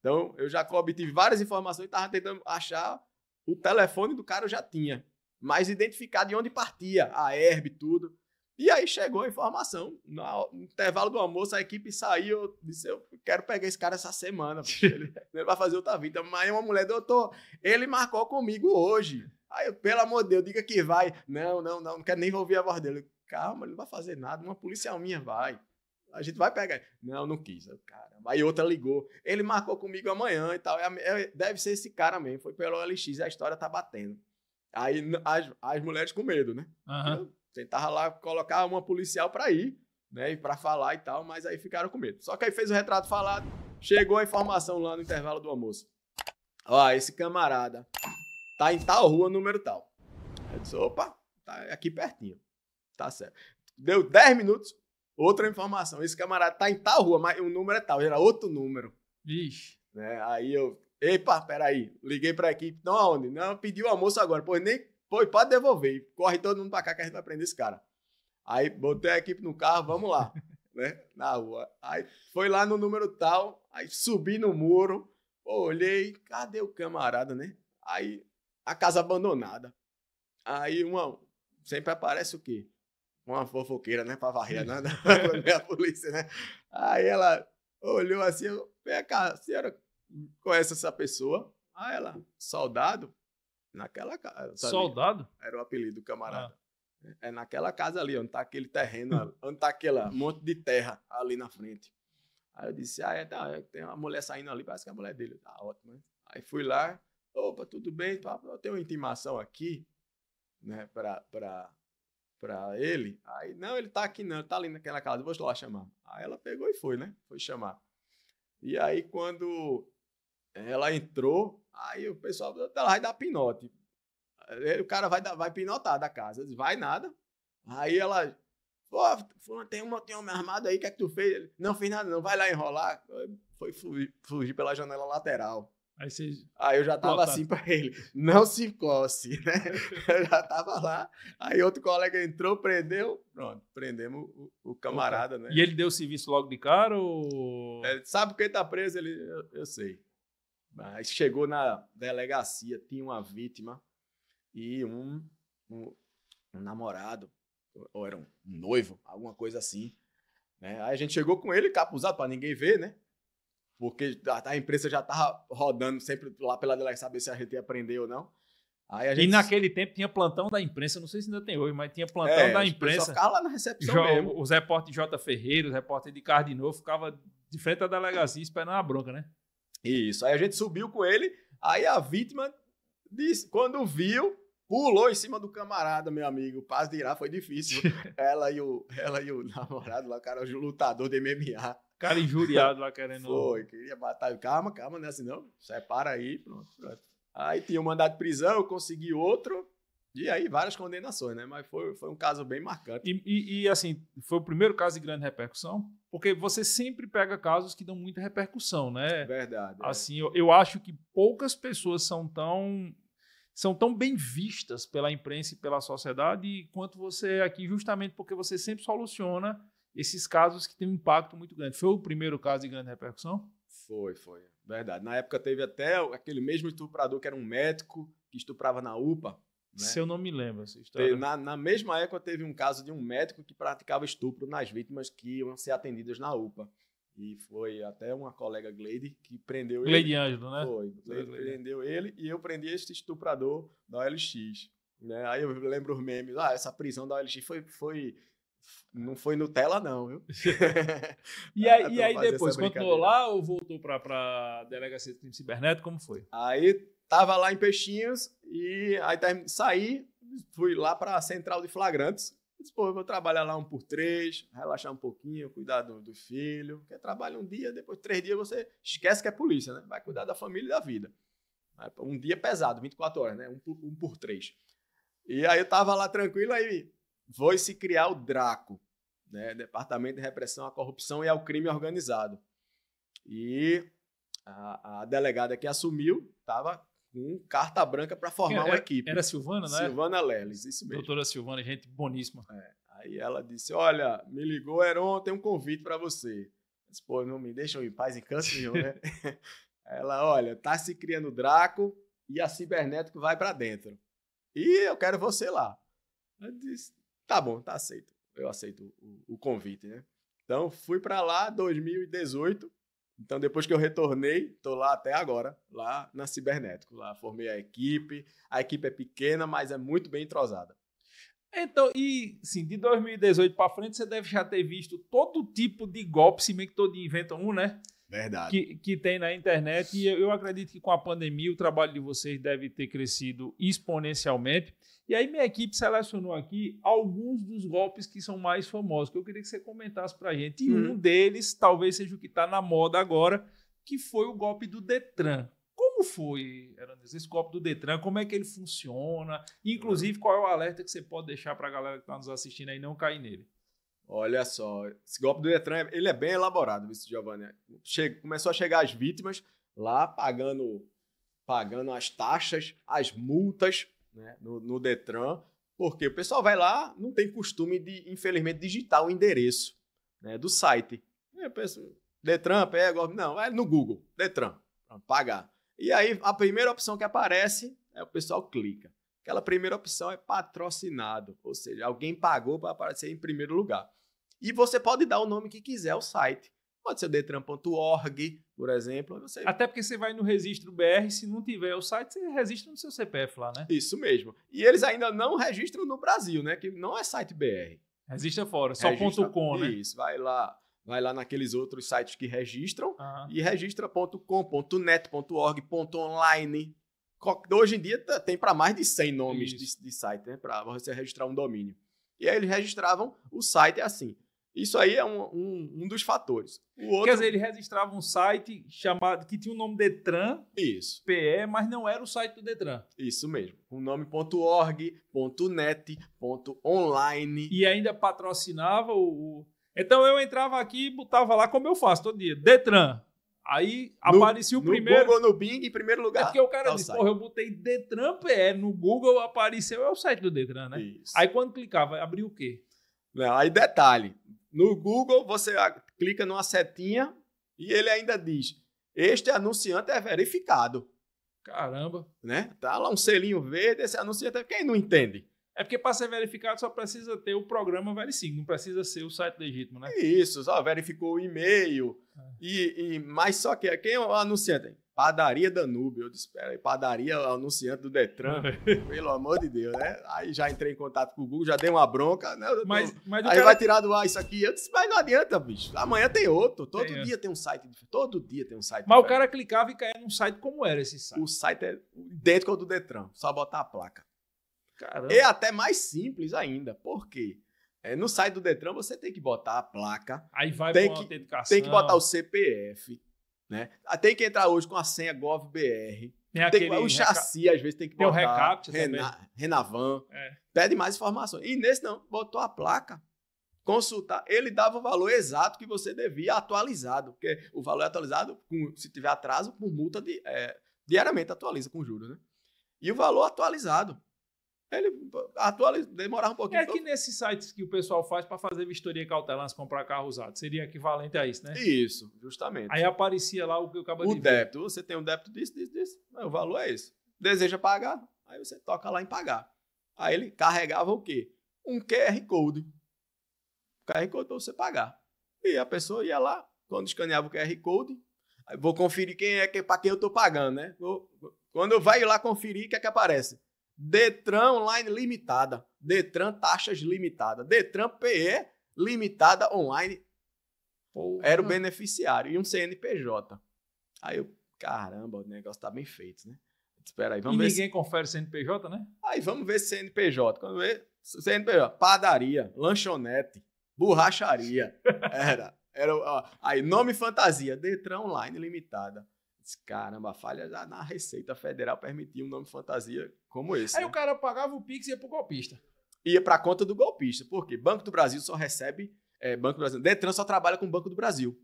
Então, eu já obtive várias informações e estava tentando achar o telefone do cara, eu já tinha. Mas identificar de onde partia, a herb, tudo. E aí chegou a informação. No intervalo do almoço, a equipe saiu. Eu disse: Eu quero pegar esse cara essa semana. Ele, ele vai fazer outra vida. Mas uma mulher, doutor, ele marcou comigo hoje. Aí eu, pelo amor de Deus, diga que vai. Não, não, não, não quero nem ouvir a voz dele. Calma, ele não vai fazer nada, uma policial minha vai. A gente vai pegar. Não, não quis. Eu, caramba. Aí outra ligou. Ele marcou comigo amanhã e tal. É, é, deve ser esse cara mesmo. Foi pelo LX, a história tá batendo. Aí as, as mulheres com medo, né? Uhum. Eu tentava lá colocar uma policial para ir, né? pra falar e tal, mas aí ficaram com medo. Só que aí fez o retrato falado, chegou a informação lá no intervalo do almoço. Ó, esse camarada Tá em tal rua, número tal. Eu disse, opa, tá aqui pertinho. Tá certo. Deu 10 minutos, outra informação. Esse camarada tá em tal rua, mas o número é tal, era outro número. Vixe. Né? Aí eu, epa, peraí, liguei pra equipe, não aonde? Não, pediu o almoço agora, pois nem, pô, pode devolver. Corre todo mundo pra cá que a gente vai prender esse cara. Aí botei a equipe no carro, vamos lá, né? Na rua. Aí foi lá no número tal, aí subi no muro, olhei, cadê o camarada, né? Aí a casa abandonada. Aí uma sempre aparece o quê? Uma fofoqueira, né? Pra varrer, né? a polícia, né? Aí ela olhou assim, vem cá, a senhora conhece essa pessoa? Aí ela, soldado? Naquela casa. Soldado? Era o apelido do camarada. Ah. É, é naquela casa ali, onde tá aquele terreno, hum. onde tá aquele monte de terra ali na frente. Aí eu disse, ah, é, tá, é, tem uma mulher saindo ali, parece que é a mulher dele. Tá ótimo, né? Aí fui lá, Opa, tudo bem? Eu tenho uma intimação aqui, né, pra, pra, pra ele. Aí, não, ele tá aqui não, ele tá ali naquela casa, vou lá chamar. Aí ela pegou e foi, né? Foi chamar. E aí, quando ela entrou, aí o pessoal, ela tá vai dar pinote. o cara vai, dar, vai pinotar da casa. disse, vai nada. Aí ela, pô, tem, tem um homem armado aí, o que é que tu fez? Ele, não fiz nada não, vai lá enrolar. Foi fugir, fugir pela janela lateral. Aí você. Aí eu já tava assim para ele, não se encoste, né? Eu já tava lá. Aí outro colega entrou, prendeu, pronto, prendemos o, o camarada, Opa. né? E ele deu o serviço logo de cara ou. É, sabe quem tá preso? Ele, eu, eu sei. Mas chegou na delegacia, tinha uma vítima e um, um, um namorado, ou era um noivo, alguma coisa assim. Né? Aí a gente chegou com ele, capuzado, para ninguém ver, né? porque a, empresa imprensa já estava rodando sempre lá pela delegacia saber se a gente ia aprender ou não. Gente... E naquele tempo tinha plantão da imprensa, não sei se ainda tem hoje, mas tinha plantão é, da imprensa. Só ficava lá na recepção jo, mesmo. Os repórteres de J. Ferreira, os repórteres de Cardinô, ficava de frente à delegacia esperando a bronca, né? Isso. Aí a gente subiu com ele, aí a vítima, disse, quando viu, pulou em cima do camarada, meu amigo. Paz de irá foi difícil. ela, e o, ela e o namorado lá, cara, o lutador de MMA cara injuriado lá querendo. Foi, queria matar. Calma, calma, né? não é assim não. Separa aí, pronto, pronto. Aí tinha um mandado de prisão, eu consegui outro. E aí, várias condenações, né? Mas foi, foi um caso bem marcante. E, e, e, assim, foi o primeiro caso de grande repercussão, porque você sempre pega casos que dão muita repercussão, né? Verdade. É. Assim, é. eu, eu acho que poucas pessoas são tão são tão bem vistas pela imprensa e pela sociedade quanto você aqui, justamente porque você sempre soluciona esses casos que têm um impacto muito grande. Foi o primeiro caso de grande repercussão? Foi, foi. Verdade. Na época teve até aquele mesmo estuprador que era um médico que estuprava na UPA. Né? Se eu não me lembro essa história. Na, na, mesma época teve um caso de um médico que praticava estupro nas vítimas que iam ser atendidas na UPA. E foi até uma colega Gleide que prendeu Glade ele. Gleide Ângelo, né? Foi. Glade prendeu ele e eu prendi este estuprador da OLX. Né? Aí eu lembro os memes. Ah, essa prisão da OLX foi, foi não foi Nutella, não, viu? e aí, e aí depois, continuou lá ou voltou para a delegacia de crime cibernético? Como foi? Aí tava lá em Peixinhos e aí saí, fui lá para a central de flagrantes. Disse, pô, vou trabalhar lá um por três, relaxar um pouquinho, cuidar do, do filho. Porque trabalha um dia, depois três dias você esquece que é polícia, né? Vai cuidar da família e da vida. Um dia pesado, 24 horas, né? Um por, um por três. E aí eu tava lá tranquilo, aí foi se criar o DRACO, né? Departamento de Repressão à Corrupção e ao Crime Organizado. E a, a delegada que assumiu estava com carta branca para formar era, uma equipe. Era Silvana, né? Silvana Leles, isso mesmo. Doutora Silvana, gente boníssima. É, aí ela disse: Olha, me ligou, Heron, tem um convite para você. disse, Pô, não me deixam em paz em canto nenhum, né? ela, olha, tá se criando o Draco e a Cibernético vai para dentro. E eu quero você lá. Eu disse, tá bom, tá aceito. Eu aceito o, o convite, né? Então, fui para lá 2018. Então, depois que eu retornei, tô lá até agora, lá na Cibernético. Lá formei a equipe. A equipe é pequena, mas é muito bem entrosada. Então, e sim, de 2018 para frente, você deve já ter visto todo tipo de golpe, se bem que todo inventa um, né? Verdade. Que, que tem na internet. E eu, eu acredito que com a pandemia o trabalho de vocês deve ter crescido exponencialmente. E aí minha equipe selecionou aqui alguns dos golpes que são mais famosos, que eu queria que você comentasse para a gente. E uhum. um deles talvez seja o que está na moda agora, que foi o golpe do Detran. Como foi, Hernandes, esse golpe do Detran? Como é que ele funciona? Inclusive, qual é o alerta que você pode deixar para a galera que está nos assistindo aí não cair nele? Olha só, esse golpe do Detran, ele é bem elaborado, viu, Giovanni. Chega, começou a chegar as vítimas lá pagando pagando as taxas, as multas né, no, no, Detran, porque o pessoal vai lá, não tem costume de, infelizmente, digitar o endereço né, do site. Eu penso, Detran, pega, não, é no Google, Detran, pagar. E aí a primeira opção que aparece, é o pessoal clica. Aquela primeira opção é patrocinado, ou seja, alguém pagou para aparecer em primeiro lugar. E você pode dar o nome que quiser ao site. Pode ser o detran.org, por exemplo. Você... Até porque você vai no registro BR, se não tiver o site, você registra no seu CPF lá, né? Isso mesmo. E eles ainda não registram no Brasil, né? Que não é site BR. Registra fora, só registra, ponto .com, né? Isso, vai lá, vai lá naqueles outros sites que registram uhum. e registra.com.net.org.online. Hoje em dia tá, tem para mais de 100 nomes de, de, site, né? Para você registrar um domínio. E aí eles registravam o site assim, isso aí é um, um, um dos fatores. Outro... Quer dizer, ele registrava um site chamado que tinha o nome Detran. Isso. PE, mas não era o site do Detran. Isso mesmo. O nome .org, .net, .online. E ainda patrocinava o... Então eu entrava aqui e botava lá como eu faço todo dia. Detran. Aí no, aparecia o no Google, no Bing, em primeiro é lugar. É porque o cara é disse, porra, eu botei Detran PE no Google, apareceu, é o site do Detran, né? Isso. Aí quando clicava, abriu o quê? Não, aí detalhe, no Google, você clica numa setinha e ele ainda diz: Este anunciante é verificado. Caramba. Né? Tá lá um selinho verde, esse anunciante. Quem não entende? É porque para ser verificado só precisa ter o programa Vericig, não precisa ser o site legítimo, né? Isso, só verificou o e-mail. É. E, e, mas só que é, quem é o anunciante? Padaria Danúbio. Eu disse, espera padaria anunciante do Detran, pelo amor de Deus, né? Aí já entrei em contato com o Google, já dei uma bronca. Né? Mas, mas aí cara... vai é tirar do ar isso aqui. Eu disse, mas não adianta, bicho. Amanhã tem outro. Todo tem é. dia tem um site. Todo dia tem um site. Mas diferente. o cara clicava e caía num site como era esse site. O site é idêntico ao do Detran, só botar a placa. Caramba. É até mais simples ainda. Por quê? É, no site do Detran você tem que botar a placa. Aí vai tem que, Tem que botar o CPF né? Tem que entrar hoje com a senha GovBR. Tem, aquele, tem o chassi, às vezes, tem que botar. Tem o recap, Rena... Renavan. É. Pede mais informações. E nesse não, botou a placa. Consultar, ele dava o valor exato que você devia atualizado, porque o valor é atualizado, com, se tiver atraso, por multa de, é, diariamente atualiza com juros, né? E o valor atualizado. Ele atualiza, demorava um pouquinho. É que nesses sites que o pessoal faz para fazer vistoria cautelar, se comprar carro usado, seria equivalente a isso, né? Isso, justamente. Aí aparecia lá o que eu acabei de O débito, você tem um débito disso, disso, disso. O valor é esse. Deseja pagar? Aí você toca lá em pagar. Aí ele carregava o quê? Um QR Code. O QR Code para você pagar. E a pessoa ia lá, quando escaneava o QR Code, vou conferir quem é para quem eu estou pagando, né? Vou, quando eu vai lá conferir, o que é que aparece? Detran online limitada. Detran taxas limitada. Detran PE limitada online. Porra. Era o beneficiário. E um CNPJ. Aí eu, caramba, o negócio tá bem feito, né? Espera aí, vamos e ver. Ninguém se... confere CNPJ, né? Aí vamos ver CNPJ. Quando vê, CNPJ, padaria, lanchonete, borracharia. Era. era ó, aí, nome fantasia, Detran online limitada. Disse, caramba, a falha já na Receita Federal permitia um nome fantasia como esse. Aí né? o cara pagava o Pix e ia pro golpista. Ia pra conta do golpista. porque Banco do Brasil só recebe. É, Banco do Brasil. Detran só trabalha com o Banco do Brasil.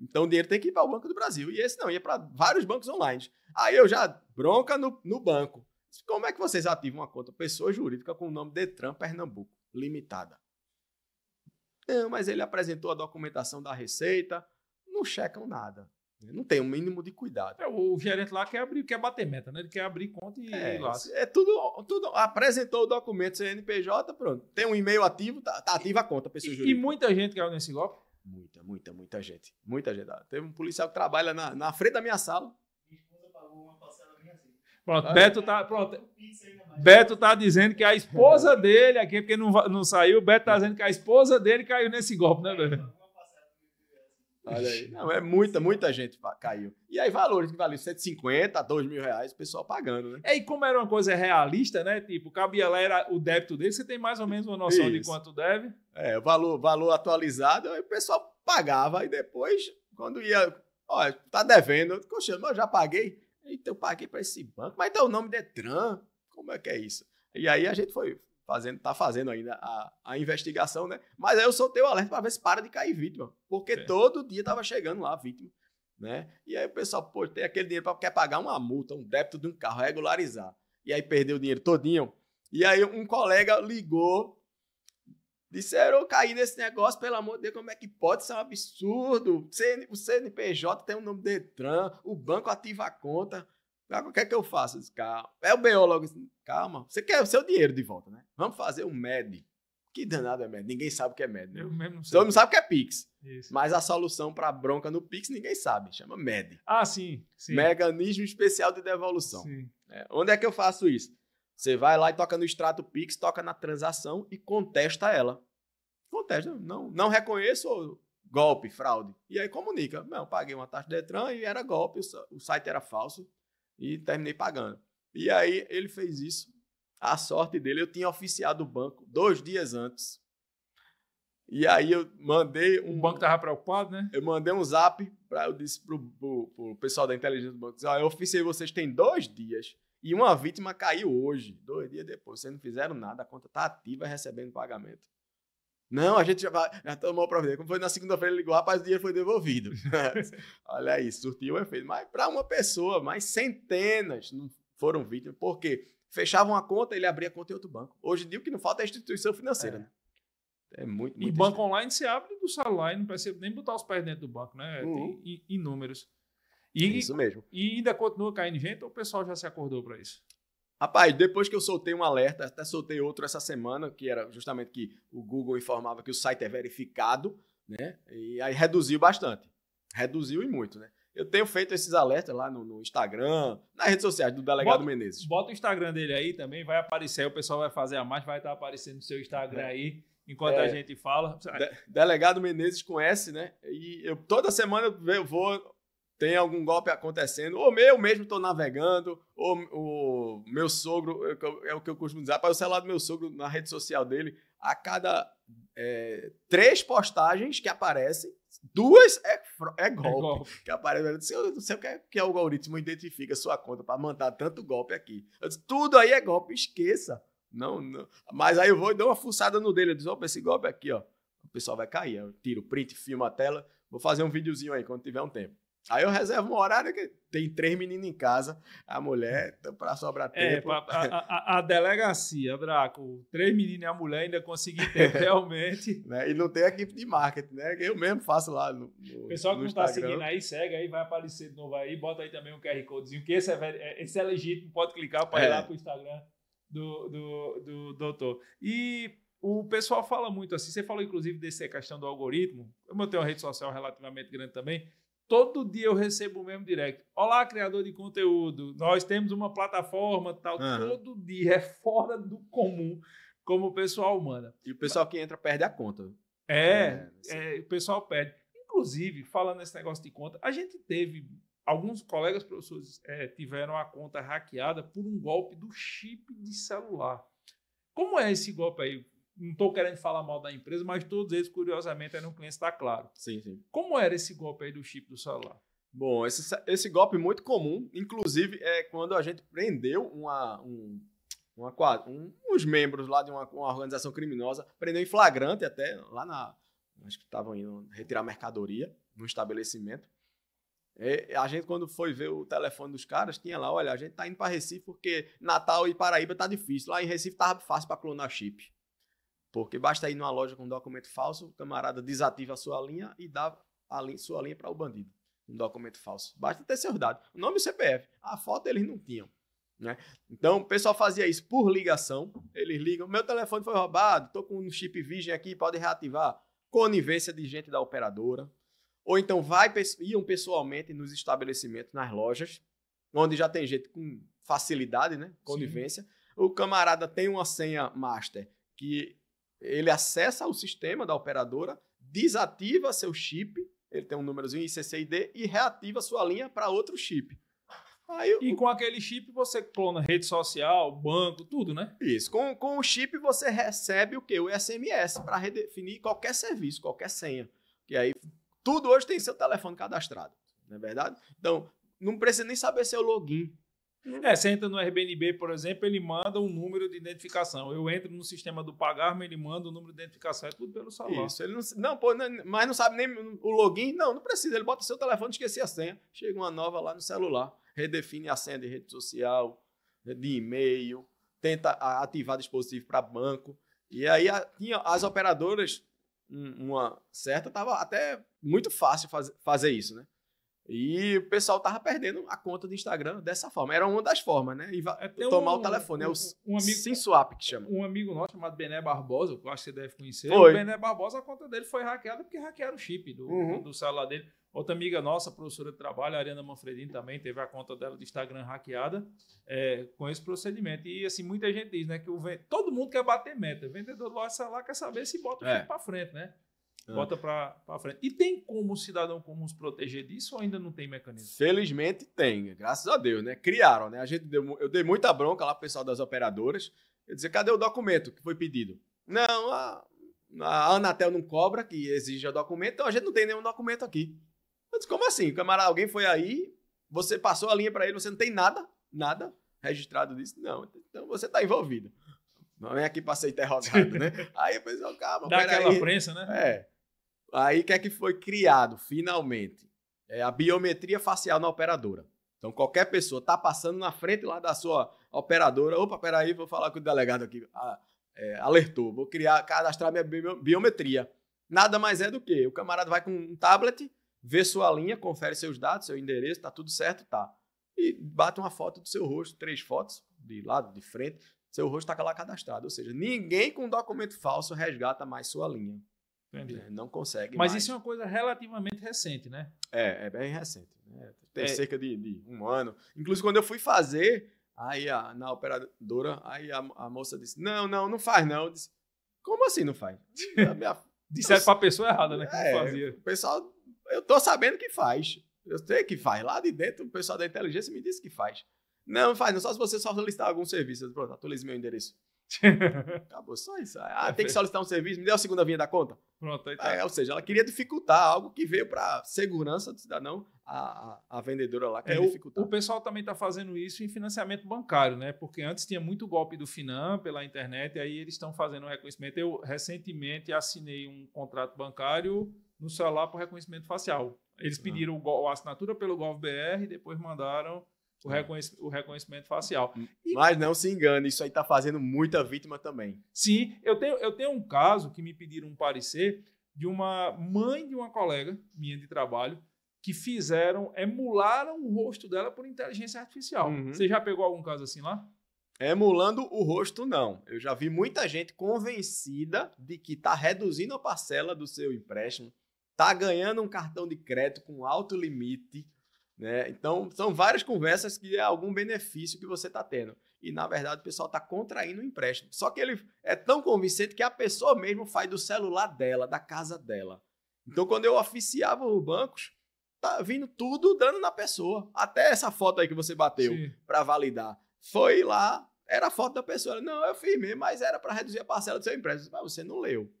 Então o dinheiro tem que ir para o Banco do Brasil. E esse não, ia para vários bancos online. Aí eu já bronca no, no banco. Como é que vocês ativam uma conta pessoa jurídica com o nome Detran Pernambuco, limitada? Não, mas ele apresentou a documentação da Receita, não checam nada. Né? Não tem o um mínimo de cuidado. É, o gerente lá quer abrir, quer bater meta, né? Ele quer abrir conta e é, lá. É tudo, tudo. Apresentou o documento CNPJ, pronto. Tem um e-mail ativo, tá, tá ativa a conta, pessoa e, jurídica. E muita gente caiu nesse golpe? Muita, muita, muita gente. Muita gente. Ah, Teve um policial que trabalha na, na frente da minha sala. esposa pagou uma minha assim. Pronto, ah, Beto é? tá. Pronto. Beto tá dizendo que a esposa dele, aqui, porque não, não saiu, Beto tá dizendo que a esposa dele caiu nesse golpe, né, Beto? Olha aí. Não, é muita, muita gente caiu. E aí, valores que valiam 150, 2 mil reais, o pessoal pagando, né? É, e como era uma coisa realista, né? Tipo, cabia lá era o débito dele, você tem mais ou menos uma noção Isso. de quanto deve. É, o valor, valor atualizado, aí o pessoal pagava e depois, quando ia, ó, tá devendo, poxa, eu já paguei. Então, eu paguei para esse banco, mas então o nome Detran, como é que é isso? E aí a gente foi, fazendo, tá fazendo ainda a, a investigação, né? Mas aí eu soltei o alerta para ver se para de cair vítima, porque todo dia tava chegando lá vítima, né? E aí o pessoal, pô, tem aquele dinheiro para quer pagar uma multa, um débito de um carro, regularizar. E aí perdeu o dinheiro todinho. E aí um colega ligou, disseram, eu caí nesse negócio, pelo amor de Deus, como é que pode? ser é um absurdo. O CNPJ tem o um nome Detran, o banco ativa a conta. Ah, o que é que eu faço? Eu disse, calma. É o biólogo. Disse, assim, calma, você quer o seu dinheiro de volta, né? Vamos fazer um MED. Que danado é MED? Ninguém sabe o que é MED. Né? Eu mesmo não sei. Todo mundo é. sabe o que é PIX. Isso. Mas a solução para bronca no PIX ninguém sabe. Chama MED. Ah, sim. sim. Mecanismo Especial de Devolução. Sim. É. Onde é que eu faço isso? Você vai lá e toca no extrato PIX, toca na transação e contesta ela. Contesta. Não, não reconheço golpe, fraude. E aí comunica. Não, paguei uma taxa de Detran e era golpe, o site era falso e terminei pagando. E aí ele fez isso. A sorte dele, eu tinha oficiado o banco dois dias antes. E aí eu mandei um. O banco tava preocupado, né? Eu mandei um zap para eu disse pro, pro, pro, pessoal da inteligência do banco, disse, eu oficiei vocês tem dois dias e uma vítima caiu hoje, dois dias depois. Vocês não fizeram nada, a conta tá ativa recebendo pagamento. Não, a gente já, já tomou providência. Como foi na segunda-feira, ele ligou, rapaz, o dinheiro foi devolvido. Olha aí, surtiu o efeito. Mas para uma pessoa, mas centenas não foram vítimas. Por quê? Fechavam a conta, ele abria a conta em outro banco. Hoje em dia, o que não falta é instituição financeira. É. Né? É muito, muito E banco estranho. online se abre do celular e não precisa nem botar os pés dentro do banco, né? Uhum. Tem inúmeros. E, isso mesmo. E ainda continua caindo gente ou o pessoal já se acordou para isso? Rapaz, depois que eu soltei um alerta, até soltei outro essa semana, que era justamente que o Google informava que o site é verificado, né? E aí reduziu bastante. Reduziu e muito, né? Eu tenho feito esses alertas lá no, no Instagram, nas redes sociais do delegado bota, Menezes. Bota o Instagram dele aí também, vai aparecer, o pessoal vai fazer a mais, vai estar tá aparecendo no seu Instagram é. aí, enquanto é. a gente fala. De, delegado Menezes conhece, né? E eu toda semana eu vou tem algum golpe acontecendo, ou eu mesmo estou navegando, ou o meu sogro, é o que eu é costumo dizer, para o celular do meu sogro na rede social dele, a cada é, três postagens que aparecem, duas é, é, é, golpe, é golpe. que aparece. Eu disse, eu não sei o que, é, que é o algoritmo identifica sua conta para mandar tanto golpe aqui. Eu disse, tudo aí é golpe, esqueça. Não, não. Mas aí eu vou e dou uma fuçada no dele. Eu disse, opa, esse golpe aqui, ó. O pessoal vai cair. Eu tiro print, filmo a tela. Vou fazer um videozinho aí quando tiver um tempo. Aí eu reservo um horário que tem três meninos em casa, a mulher, tá para sobrar é, tempo. É, a, a, a, delegacia, Braco, três meninos e a mulher ainda consegui ter, realmente. né? E não tem equipe de marketing, né? Eu mesmo faço lá no. no Pessoal que não está seguindo aí, segue aí, vai aparecer de novo aí, bota aí também um QR Codezinho, que esse é, é, esse é legítimo, pode clicar para é. ir lá para o Instagram do, do, do doutor. E o pessoal fala muito assim, você falou inclusive dessa questão do algoritmo, eu tenho uma rede social relativamente grande também Todo dia eu recebo o mesmo direct. Olá, criador de conteúdo. Nós temos uma plataforma tal. Uhum. Todo dia é fora do comum como o pessoal manda. E o pessoal que entra perde a conta. É, é, é o pessoal perde. Inclusive, falando nesse negócio de conta, a gente teve alguns colegas professores é, tiveram a conta hackeada por um golpe do chip de celular. Como é esse golpe aí? não estou querendo falar mal da empresa, mas todos eles, curiosamente, eram clientes da Claro. Sim, sim. Como era esse golpe aí do chip do celular? Bom, esse, esse golpe muito comum, inclusive, é quando a gente prendeu uma, um, uma, um, uns membros lá de uma, uma organização criminosa, prendeu em flagrante até, lá na. Acho que estavam indo retirar mercadoria no estabelecimento. E a gente, quando foi ver o telefone dos caras, tinha lá: olha, a gente tá indo para Recife porque Natal e Paraíba tá difícil. Lá em Recife tava fácil para clonar chip. Porque basta ir numa loja com um documento falso, o camarada desativa a sua linha e dá a linha, sua linha para o bandido. Um documento falso. Basta ter seus dados. O nome e o CPF. A foto eles não tinham. Né? Então o pessoal fazia isso por ligação. Eles ligam: meu telefone foi roubado, estou com um chip virgem aqui, pode reativar. Conivência de gente da operadora. Ou então vai, iam pessoalmente nos estabelecimentos, nas lojas, onde já tem gente com facilidade, né? Conivência. Sim. O camarada tem uma senha master que ele acessa o sistema da operadora, desativa seu chip, ele tem um númerozinho ICCID e reativa sua linha para outro chip. Aí, e com aquele chip você clona rede social, banco, tudo, né? Isso. Com, com o chip você recebe o que? O SMS para redefinir qualquer serviço, qualquer senha. Que aí tudo hoje tem seu telefone cadastrado, não é verdade? Então, não precisa nem saber seu login. É, você entra no Airbnb, por exemplo, ele manda um número de identificação. Eu entro no sistema do Pagarme, ele manda o um número de identificação, é tudo pelo celular. Isso, ele não, não, pô, não, mas não sabe nem o login, não, não precisa. Ele bota seu telefone, esquece a senha, chega uma nova lá no celular, redefine a senha de rede social, de e-mail, tenta ativar dispositivo para banco. E aí a, tinha as operadoras, uma certa, estava até muito fácil faz, fazer isso, né? E o pessoal tava perdendo a conta do Instagram dessa forma. Era uma das formas, né? E é, tomar um, o telefone. Um, é o um amigo, que chama. Um amigo nosso chamado Bené Barbosa, que eu acho que você deve conhecer. Foi. O Bené Barbosa, a conta dele foi hackeada porque hackearam o chip do, uhum. do celular dele. Outra amiga nossa, professora de trabalho, a Ariana Manfredini, também teve a conta dela do Instagram hackeada é, com esse procedimento. E assim, muita gente diz, né? Que o, todo mundo quer bater meta. O vendedor do celular quer saber se bota o é. chip pra frente, né? Ah. Bota para frente. E tem como o cidadão comum se proteger disso ou ainda não tem mecanismo? Felizmente tem, graças a Deus, né? Criaram, né? A gente deu, eu dei muita bronca lá pro pessoal das operadoras. Eu dizer cadê o documento que foi pedido? Não, a, a Anatel não cobra, que exige o documento, então a gente não tem nenhum documento aqui. Eu disse, como assim? o Camarada, alguém foi aí, você passou a linha para ele, você não tem nada, nada registrado disso? Não, então você está envolvido. Não é aqui para ser interrogado, né? Aí o pessoal, calma, Dá aquela aí. prensa, né? É. Aí o que é que foi criado, finalmente? É a biometria facial na operadora. Então qualquer pessoa está passando na frente lá da sua operadora. Opa, peraí, vou falar com o delegado aqui. Ah, é, alertou, vou criar, cadastrar minha biometria. Nada mais é do que o camarada vai com um tablet, vê sua linha, confere seus dados, seu endereço, está tudo certo, tá. E bate uma foto do seu rosto, três fotos, de lado, de frente, seu rosto está lá cadastrado. Ou seja, ninguém com documento falso resgata mais sua linha. Entendi. Não consegue. Mas mais. isso é uma coisa relativamente recente, né? É, é bem recente. Né? Tem é. cerca de, de, um ano. Inclusive, quando eu fui fazer, aí a, na operadora, aí a, a, moça disse: Não, não, não faz não. Eu disse, Como assim não faz? Disseram para a pessoa errada, né? Que é, fazia. O pessoal, eu tô sabendo que faz. Eu sei que faz. Lá de dentro, o pessoal da inteligência me disse que faz. Não, faz, não. Só se você só solicitar algum serviço. Pronto, atualize meu endereço. Acabou só isso. Ah, tá tem que solicitar um serviço, me deu a segunda vinha da conta. Pronto, aí tá. É, ou seja, ela queria dificultar algo que veio para segurança do cidadão, a, a, a vendedora lá quer é, dificultar. O, o pessoal também está fazendo isso em financiamento bancário, né? Porque antes tinha muito golpe do Finan pela internet, e aí eles estão fazendo o um reconhecimento. Eu recentemente assinei um contrato bancário no celular por reconhecimento facial. Eles ah. pediram ah. o, a assinatura pelo GovBR e depois mandaram o, é. reconhec o reconhecimento facial. Hum. E, Mas não se engane, isso aí está fazendo muita vítima também. Sim, eu tenho, eu tenho um caso que me pediram um parecer de uma mãe de uma colega minha de trabalho que fizeram, emularam o rosto dela por inteligência artificial. Uhum. Você já pegou algum caso assim lá? Emulando o rosto, não. Eu já vi muita gente convencida de que está reduzindo a parcela do seu empréstimo, está ganhando um cartão de crédito com alto limite né? Então, são várias conversas que é algum benefício que você está tendo. E, na verdade, o pessoal está contraindo o um empréstimo. Só que ele é tão convincente que a pessoa mesmo faz do celular dela, da casa dela. Então, quando eu oficiava os bancos, tá vindo tudo dando na pessoa. Até essa foto aí que você bateu para validar. Foi lá, era a foto da pessoa. Não, eu firmei mas era para reduzir a parcela do seu empréstimo. Mas você não leu.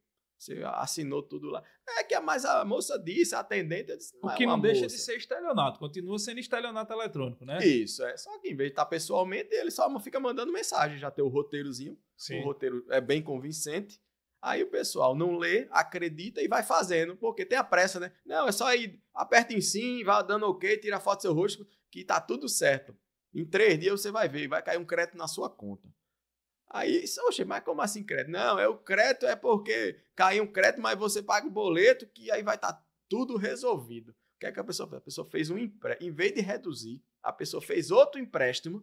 Você assinou tudo lá. É que a, mais a moça disse, a atendente, disse, O que é não deixa moça. de ser estelionato, continua sendo estelionato eletrônico, né? Isso, é. Só que em vez de estar pessoalmente, ele só fica mandando mensagem, já tem o roteirozinho. Sim. O roteiro é bem convincente. Aí o pessoal não lê, acredita e vai fazendo, porque tem a pressa, né? Não, é só ir, aperta em sim, vai dando ok, tira a foto do seu rosto, que tá tudo certo. Em três dias você vai ver, vai cair um crédito na sua conta. Aí, oxe, mas como assim crédito? Não, é o crédito é porque caiu um crédito, mas você paga o boleto que aí vai estar tá tudo resolvido. O que é que a pessoa fez? A pessoa fez um empréstimo, em vez de reduzir, a pessoa fez outro empréstimo,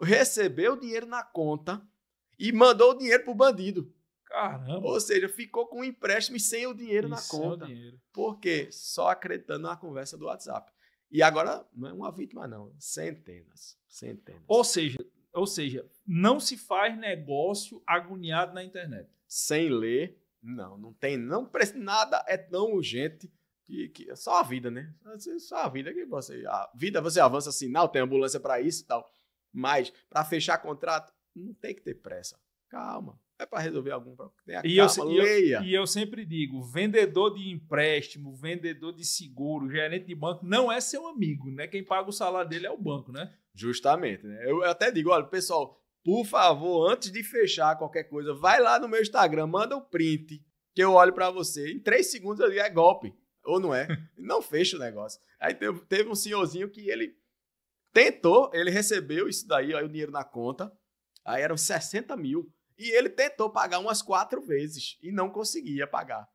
recebeu o dinheiro na conta e mandou o dinheiro pro bandido. Caramba. Ou seja, ficou com o um empréstimo e sem o dinheiro e na conta. Dinheiro. Por quê? Só acreditando na conversa do WhatsApp. E agora não é uma vítima não, centenas, centenas. Ou seja, ou seja, não se faz negócio agoniado na internet. Sem ler, não, não tem, não nada é tão urgente que, que é só a vida, né? Só a vida que você, a vida você avança sinal, assim, tem ambulância para isso e tal. Mas para fechar contrato, não tem que ter pressa. Calma, é para resolver algum problema. E, calma, eu, leia. E eu, e eu sempre digo: vendedor de empréstimo, vendedor de seguro, gerente de banco, não é seu amigo, né? Quem paga o salário dele é o banco, né? Justamente, né? Eu até digo, olha, pessoal, por favor, antes de fechar qualquer coisa, vai lá no meu Instagram, manda o um print que eu olho para você. Em três segundos ali é golpe, ou não é? não fecha o negócio. Aí teve um senhorzinho que ele tentou, ele recebeu isso daí, aí o dinheiro na conta, aí eram 60 mil. E ele tentou pagar umas quatro vezes e não conseguia pagar.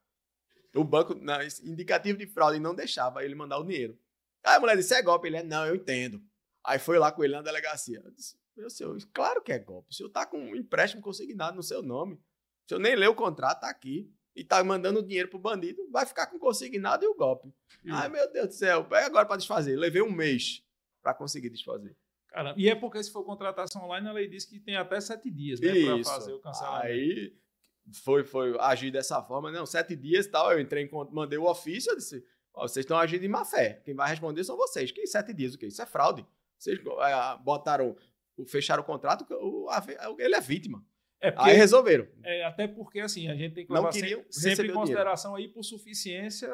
O banco, indicativo de fraude, não deixava ele mandar o dinheiro. Aí a mulher disse: é golpe. Ele é, não, eu entendo. Aí foi lá com ele na delegacia. Eu disse, eu, seu, claro que é golpe. O senhor tá com um empréstimo consignado no seu nome. O senhor nem leu o contrato, tá aqui. E tá mandando dinheiro pro bandido, vai ficar com consignado e o golpe. É. Ai, meu Deus do céu, pega agora para desfazer. Levei um mês para conseguir desfazer. Cara, e é porque se for contratação online, a lei diz que tem até sete dias, né? Para fazer o cancelamento. Aí foi, foi agir dessa forma, né? não, sete dias e tal. Eu entrei em conta, mandei o ofício, eu disse: ó, vocês estão agindo em má fé. Quem vai responder são vocês. Que sete dias, o quê? Isso é fraude. Vocês é, botaram fecharam o contrato, o, ele é vítima. É porque, aí resolveram. É, até porque, assim, a gente tem que levar sempre, sempre em consideração aí por suficiência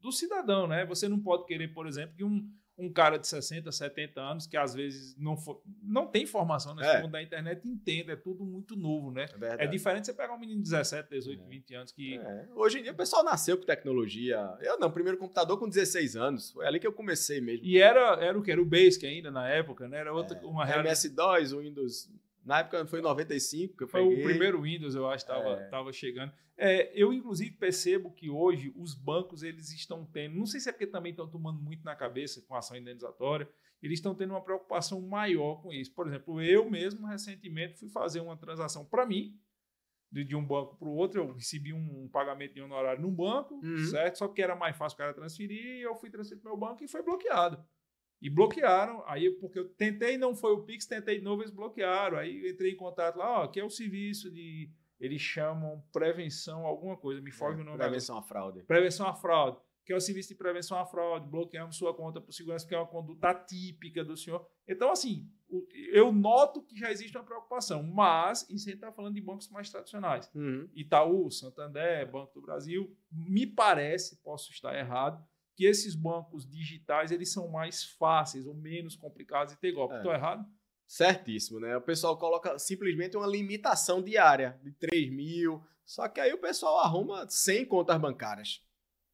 do cidadão, né? Você não pode querer, por exemplo, que um um cara de 60, 70 anos, que às vezes não, for, não tem formação nesse é. mundo da internet, entenda, é tudo muito novo, né? É, é diferente você pegar um menino de 17, 18, é. 20 anos que. É. Hoje em dia o pessoal nasceu com tecnologia. Eu não, primeiro computador com 16 anos. Foi ali que eu comecei mesmo. E era, era o que? Era o Basic ainda na época, né? Era outra, é. uma ms 2 o Windows na época foi em 95 que eu peguei. Foi o primeiro Windows, eu acho, estava é. Tava chegando. É, eu, inclusive, percebo que hoje os bancos eles estão tendo, não sei se é porque também estão tomando muito na cabeça com ação indenizatória, eles estão tendo uma preocupação maior com isso. Por exemplo, eu mesmo, recentemente, fui fazer uma transação para mim, de, de um banco para o outro, eu recebi um, um, pagamento de honorário num banco, uhum. certo? Só que era mais fácil o cara transferir, eu fui transferir para o meu banco e foi bloqueado. E bloquearam. Aí, porque eu tentei, não foi o Pix, tentei de novo, eles bloquearam. Aí entrei em contato lá, ó, que é o serviço de. Eles chamam prevenção, alguma coisa, me foge é, o nome. Prevenção à fraude. Prevenção à fraude, que é o serviço de prevenção à fraude. Bloqueamos sua conta por segurança, que é uma conduta típica do senhor. Então, assim, eu noto que já existe uma preocupação, mas isso a está falando de bancos mais tradicionais. Uhum. Itaú, Santander, Banco do Brasil, me parece, posso estar errado, que esses bancos digitais eles são mais fáceis ou menos complicados de ter golpe. Estou é. errado? Certíssimo, né? O pessoal coloca simplesmente uma limitação diária de 3 mil, só que aí o pessoal arruma 100 contas bancárias.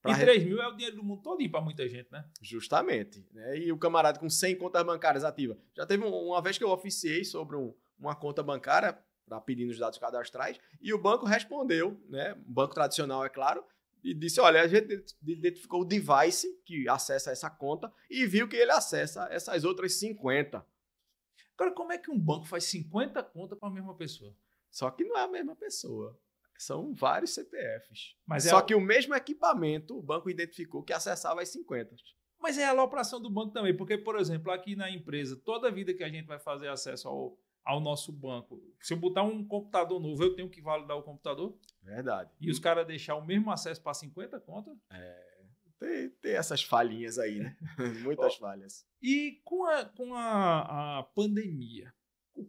E 3 mil é o dinheiro do mundo todo para muita gente, né? Justamente. Né? E o camarada com 100 contas bancárias ativas. Já teve uma vez que eu oficiei sobre um, uma conta bancária para pedir os dados cadastrais e o banco respondeu, né? banco tradicional, é claro, e disse: olha, a gente identificou o device que acessa essa conta e viu que ele acessa essas outras 50. Agora, como é que um banco faz 50 contas para a mesma pessoa? Só que não é a mesma pessoa. São vários CPFs. Mas é Só é que o mesmo equipamento o banco identificou que acessava as 50. Mas é a operação do banco também, porque, por exemplo, aqui na empresa, toda vida que a gente vai fazer acesso ao, ao nosso banco. Se eu botar um computador novo, eu tenho que validar o computador? Verdade. E os caras deixar o mesmo acesso para 50 contas? É. Tem, tem, essas falhinhas aí, né? Muitas falhas. E com a, com a, a pandemia,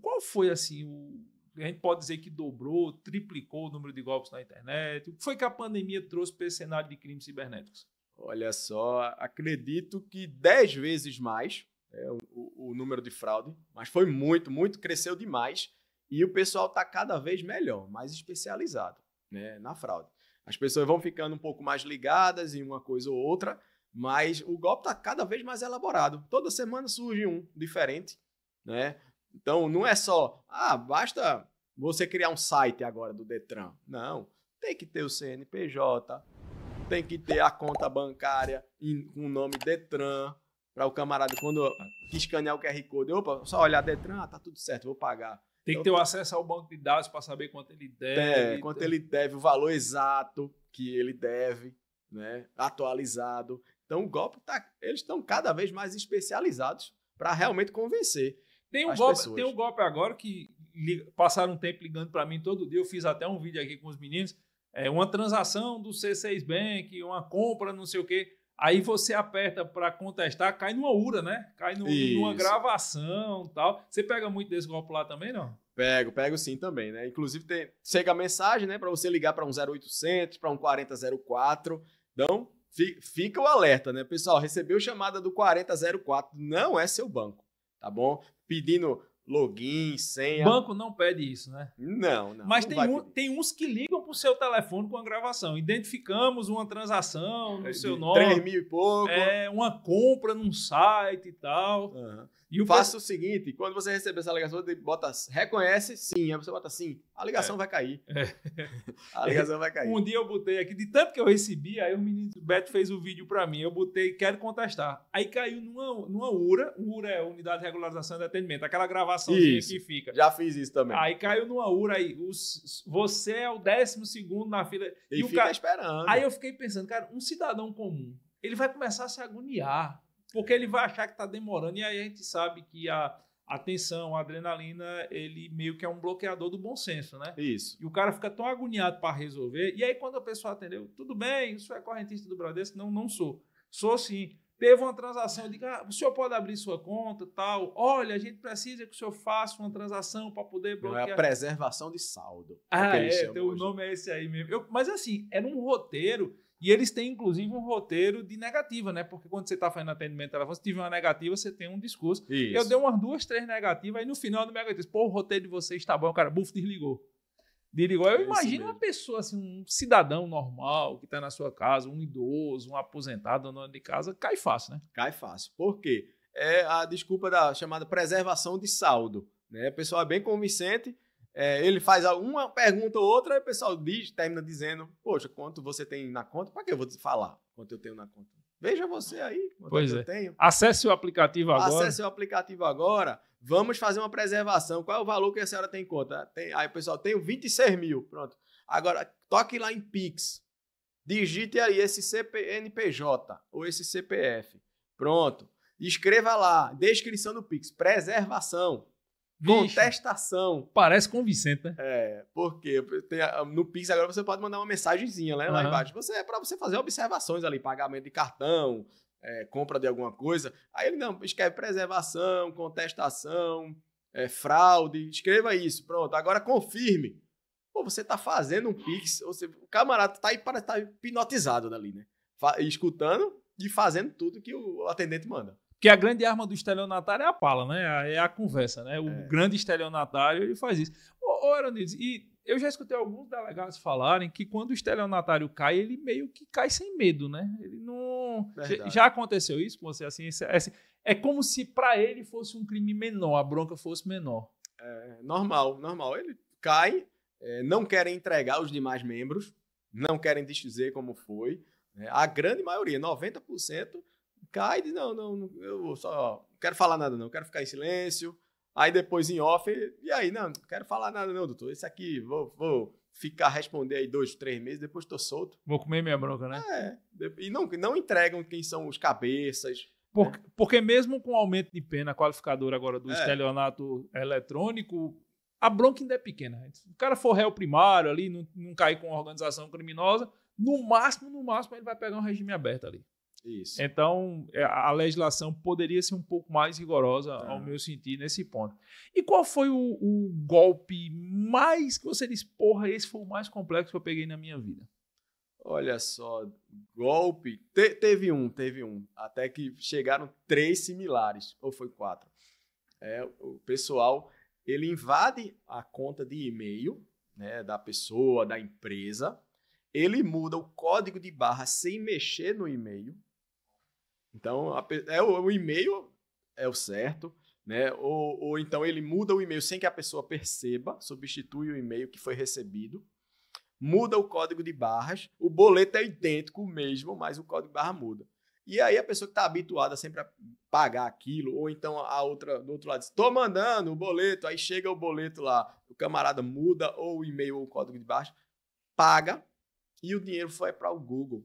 qual foi assim o. A gente pode dizer que dobrou, triplicou o número de golpes na internet. O que foi que a pandemia trouxe para esse cenário de crimes cibernéticos? Olha só, acredito que 10 vezes mais é, o, o, número de fraude, mas foi muito, muito, cresceu demais e o pessoal está cada vez melhor, mais especializado né, na fraude. As pessoas vão ficando um pouco mais ligadas em uma coisa ou outra, mas o golpe está cada vez mais elaborado. Toda semana surge um diferente, né? Então não é só, ah, basta você criar um site agora do Detran. Não, tem que ter o CNPJ, tem que ter a conta bancária com o nome Detran para o camarada quando escanear o QR Code. Opa, só olhar Detran, ah, tá tudo certo, vou pagar. Tem que ter o acesso ao banco de dados para saber quanto ele deve. É, quanto ele deve, o valor exato que ele deve, né? Atualizado. Então o golpe tá. Eles estão cada vez mais especializados para realmente convencer. Tem um, golpe, pessoas. tem um golpe agora que passaram um tempo ligando para mim todo dia. Eu fiz até um vídeo aqui com os meninos. É uma transação do C6 Bank, uma compra, não sei o quê. Aí você aperta para contestar, cai numa URA, né? Cai no, numa gravação tal. Você pega muito desse golpe lá também, não? Pego, pego sim também, né? Inclusive tem, chega a mensagem, né, para você ligar para um 0800, para um 4004. Então, fi, fica o alerta, né? Pessoal, recebeu chamada do 4004, não é seu banco, tá bom? Pedindo login, senha. Banco não pede isso, né? Não, não. Mas não tem, um, tem uns que ligam para o seu telefone com a gravação. Identificamos uma transação no é, seu nome. 3 mil e pouco. É, uma compra num site e tal. Uhum. E o Faça o seguinte: quando você receber essa ligação, você bota reconhece sim, aí você bota sim. A ligação é. vai cair. É. A ligação vai cair. Um dia eu botei aqui, de tanto que eu recebi, aí o menino do Beto fez o um vídeo para mim. Eu botei, quero contestar. Aí caiu numa, numa URA, URA é Unidade de Regularização de Atendimento, aquela gravação que fica. Já fiz isso também. Aí caiu numa URA aí, os, você é o décimo segundo na fila. E, e fica o cara, esperando. Aí eu fiquei pensando, cara, um cidadão comum, ele vai começar a se agoniar porque ele vai achar que está demorando. E aí a gente sabe que a, a tensão, a adrenalina, ele meio que é um bloqueador do bom senso, né? Isso. E o cara fica tão agoniado para resolver. E aí, quando a pessoa atendeu, tudo bem, o senhor é correntista do Bradesco? Não, não sou. Sou sim. Teve uma transação, eu digo, ah, o senhor pode abrir sua conta tal. Olha, a gente precisa que o senhor faça uma transação para poder bloquear. Não, é a preservação de saldo. Ah, é, o ah, é, nome é esse aí mesmo. Eu, mas assim, era um roteiro e eles têm, inclusive, um roteiro de negativa, né? Porque quando você está fazendo atendimento telefônico, se tiver uma negativa, você tem um discurso. Isso. Eu dei umas duas, três negativas, aí no final do negativo, pô, o roteiro de vocês está bom, o cara, buf, desligou. Desligou. Eu é imagino uma pessoa, assim, um cidadão normal que está na sua casa, um idoso, um aposentado, um dono de casa, cai fácil, né? Cai fácil. Por quê? É a desculpa da chamada preservação de saldo. Né? O pessoal é bem convincente é, ele faz uma pergunta ou outra, e o pessoal diz, termina dizendo: Poxa, quanto você tem na conta? Para que eu vou te falar quanto eu tenho na conta? Veja você aí quanto pois é, é. eu tenho. Acesse o aplicativo agora. Acesse o aplicativo agora. Vamos fazer uma preservação. Qual é o valor que a senhora tem em conta? Tem, aí o pessoal tenho 26 mil. Pronto. Agora, toque lá em Pix. Digite aí esse CPNPJ ou esse CPF. Pronto. Escreva lá, descrição do Pix, preservação. Contestação. Parece convincente, né? É, porque tem, no Pix agora você pode mandar uma mensagenzinha né, lá embaixo. Você, é para você fazer observações ali, pagamento de cartão, é, compra de alguma coisa. Aí ele não, escreve preservação, contestação, é, fraude, escreva isso. Pronto, agora confirme. Pô, você tá fazendo um Pix, você, o camarada tá, tá hipnotizado dali, né? Fa escutando e fazendo tudo que o atendente manda. Porque a grande arma do estelionatário é a pala, né? É a conversa, né? O é. grande estelionatário, ele faz isso. Ô, ô Aronides, e eu já escutei alguns delegados falarem que quando o estelionatário cai, ele meio que cai sem medo, né? Ele não... Verdade. Já aconteceu isso com você? Assim, é, é como se para ele fosse um crime menor, a bronca fosse menor. É, normal, normal. Ele cai, é, não querem entregar os demais membros, não querem desdizer como foi. Né? A grande maioria, 90%, cai e diz, não, não, eu só não quero falar nada, não, quero ficar em silêncio. Aí depois em off, e aí, não, não quero falar nada, não, doutor. Esse aqui, vou, vou ficar responder aí dois, três meses, depois estou solto. Vou comer minha bronca, né? É. E não, não entregam quem são os cabeças. porque né? Porque mesmo com o aumento de pena qualificadora agora do é. estelionato eletrônico, a bronca ainda é pequena. Né? Se o cara for réu primário ali, não, não cair com uma organização criminosa, no máximo, no máximo, ele vai pegar um regime aberto ali. Isso. Então, é, a legislação poderia ser um pouco mais rigorosa, ao é. meu sentir, nesse ponto. E qual foi o, o, golpe mais que você disse, porra, esse foi o mais complexo que eu peguei na minha vida? Olha só, golpe. Te, teve um, teve um. Até que chegaram três similares, ou foi quatro. É, o pessoal, ele invade a conta de e-mail né, da pessoa, da empresa. Ele muda o código de barra sem mexer no e-mail então, a, é o, o e-mail é o certo, né? Ou, ou então ele muda o e-mail sem que a pessoa perceba, substitui o e-mail que foi recebido, muda o código de barras, o boleto é idêntico mesmo, mas o código de barra muda. E aí a pessoa que está habituada sempre a pagar aquilo, ou então a outra do outro lado diz, estou mandando o boleto, aí chega o boleto lá, o camarada muda ou o e-mail ou o código de barras, paga e o dinheiro foi para o Google.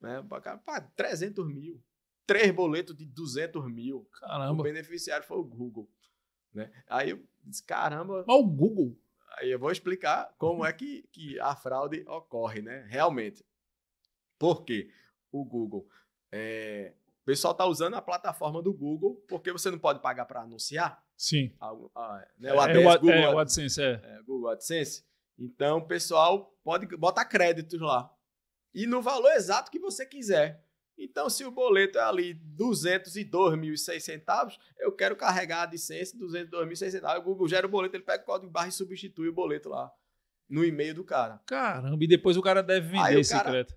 Né? Pá, 300 mil. Três boletos de 200 mil. Caramba. O beneficiário foi o Google. Né? Aí eu disse, caramba... Mas o Google? Aí eu vou explicar como é que, que a fraude ocorre, né? Realmente. Por quê? O Google... É, o pessoal está usando a plataforma do Google, porque você não pode pagar para anunciar. Sim. Ah, ah, né? É, o, é, é Google, é, o AdSense, é. é. Google AdSense. Então, o pessoal pode botar créditos lá e no valor exato que você quiser. Então, se o boleto é ali 202.6 centavos, eu quero carregar a licença 202.6 centavos. O Google gera o boleto, ele pega o código barra e substitui o boleto lá no e-mail do cara. Caramba, e depois o cara deve vender esse crédito.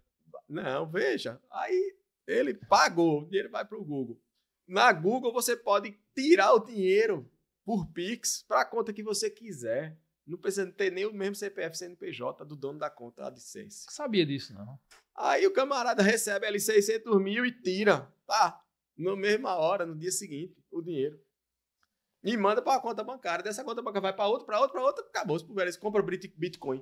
Não, veja. Aí ele pagou, o dinheiro vai para o Google. Na Google, você pode tirar o dinheiro por Pix para a conta que você quiser. Não precisa ter nem o mesmo CPF CNPJ do dono da conta, a licença. Sabia disso, não. Aí o camarada recebe ali 600 mil e tira, pá, na mesma hora, no dia seguinte, o dinheiro. E manda para a conta bancária. Dessa conta bancária vai para outra, para outra, para outra, acabou. Se puder, compra Bitcoin.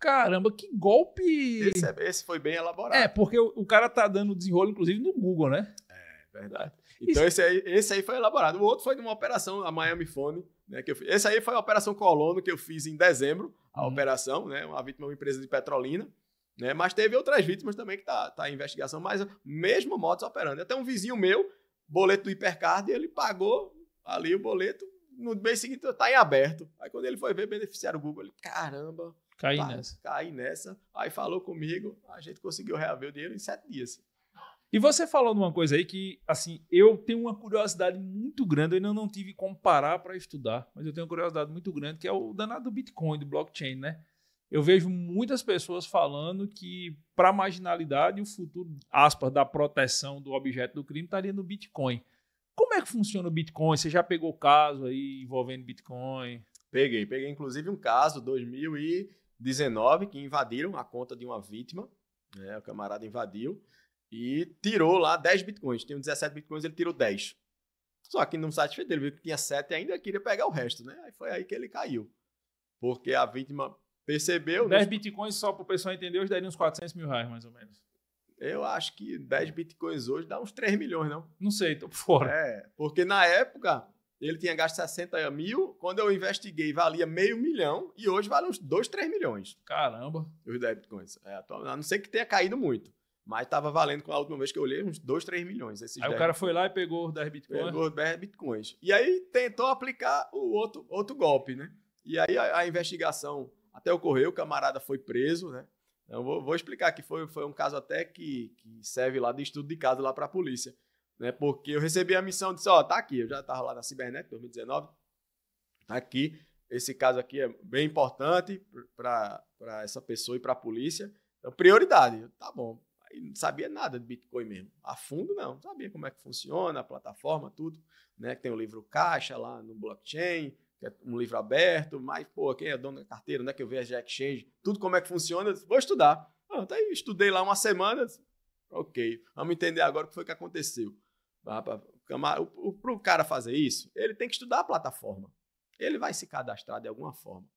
Caramba, que golpe! Esse, é, esse, foi bem elaborado. É, porque o, o cara tá dando desenrolo, inclusive, no Google, né? É, verdade. Então, Isso... esse, aí, esse aí foi elaborado. O outro foi de uma operação, a Miami Phone, né, que Essa aí foi a Operação Colono que eu fiz em dezembro, a uhum. operação, né? Uma vítima, uma empresa de petrolina. Né, mas teve outras vítimas também que tá, tá em investigação, mas mesmo modus operando. Até um vizinho meu, boleto do Hipercard, ele pagou ali o boleto, no mês seguinte tá em aberto. Aí quando ele foi ver beneficiário Google, ele, caramba, caí nessa. Caí nessa. Aí falou comigo, a gente conseguiu reaver o dinheiro em sete dias. E você falou de uma coisa aí que, assim, eu tenho uma curiosidade muito grande, eu ainda não tive como parar para estudar, mas eu tenho uma curiosidade muito grande, que é o danado do Bitcoin, do blockchain, né? Eu vejo muitas pessoas falando que, para a marginalidade, o futuro, aspas, da proteção do objeto do crime estaria no Bitcoin. Como é que funciona o Bitcoin? Você já pegou caso aí envolvendo Bitcoin? Peguei, peguei inclusive um caso, 2019, que invadiram a conta de uma vítima, né? O camarada invadiu e tirou lá 10 bitcoins. Tinha 17 bitcoins, ele tirou 10. Só que não satisfeito, ele viu que tinha 7 e ainda queria pegar o resto, né? Aí foi aí que ele caiu. Porque a vítima percebeu. 10 nos... Né? bitcoins, só para o pessoal entender, hoje daria uns 400 mil reais, mais ou menos. Eu acho que 10 bitcoins hoje dá uns 3 milhões, não? Não sei, tô fora. É, porque na época ele tinha gasto 60 mil, quando eu investiguei valia meio milhão e hoje vale uns 2, 3 milhões. Caramba. Os 10 bitcoins. É, a não ser que tenha caído muito. Mas estava valendo com a última vez que eu olhei, uns 2, 3 milhões. Esses aí o cara foi lá e pegou os 10 bitcoins. Pegou os 10 bitcoins. E aí tentou aplicar o outro, outro golpe, né? E aí a, a investigação até ocorreu, o camarada foi preso, né? vou, vou explicar que foi, foi um caso até que, que serve lá de estudo de caso lá para a polícia. Né? Porque eu recebi a missão de, ó, oh, tá aqui, eu já estava lá na Cibernet 2019, tá aqui, esse caso aqui é bem importante para essa pessoa e para a polícia. Então, prioridade. Tá bom, não sabia nada de Bitcoin mesmo. A fundo, não. não sabia como é que funciona, a plataforma, tudo. Né? Tem o livro Caixa lá no blockchain, que é um livro aberto, mas, pô, quem é dono da carteira, né? Que eu vejo a exchange, tudo como é que funciona, eu disse, vou estudar. Ah, tá estudei lá uma semana, disse, ok, vamos entender agora o que foi que aconteceu. Ah, Para o cara fazer isso, ele tem que estudar a plataforma. Ele vai se cadastrar de alguma forma.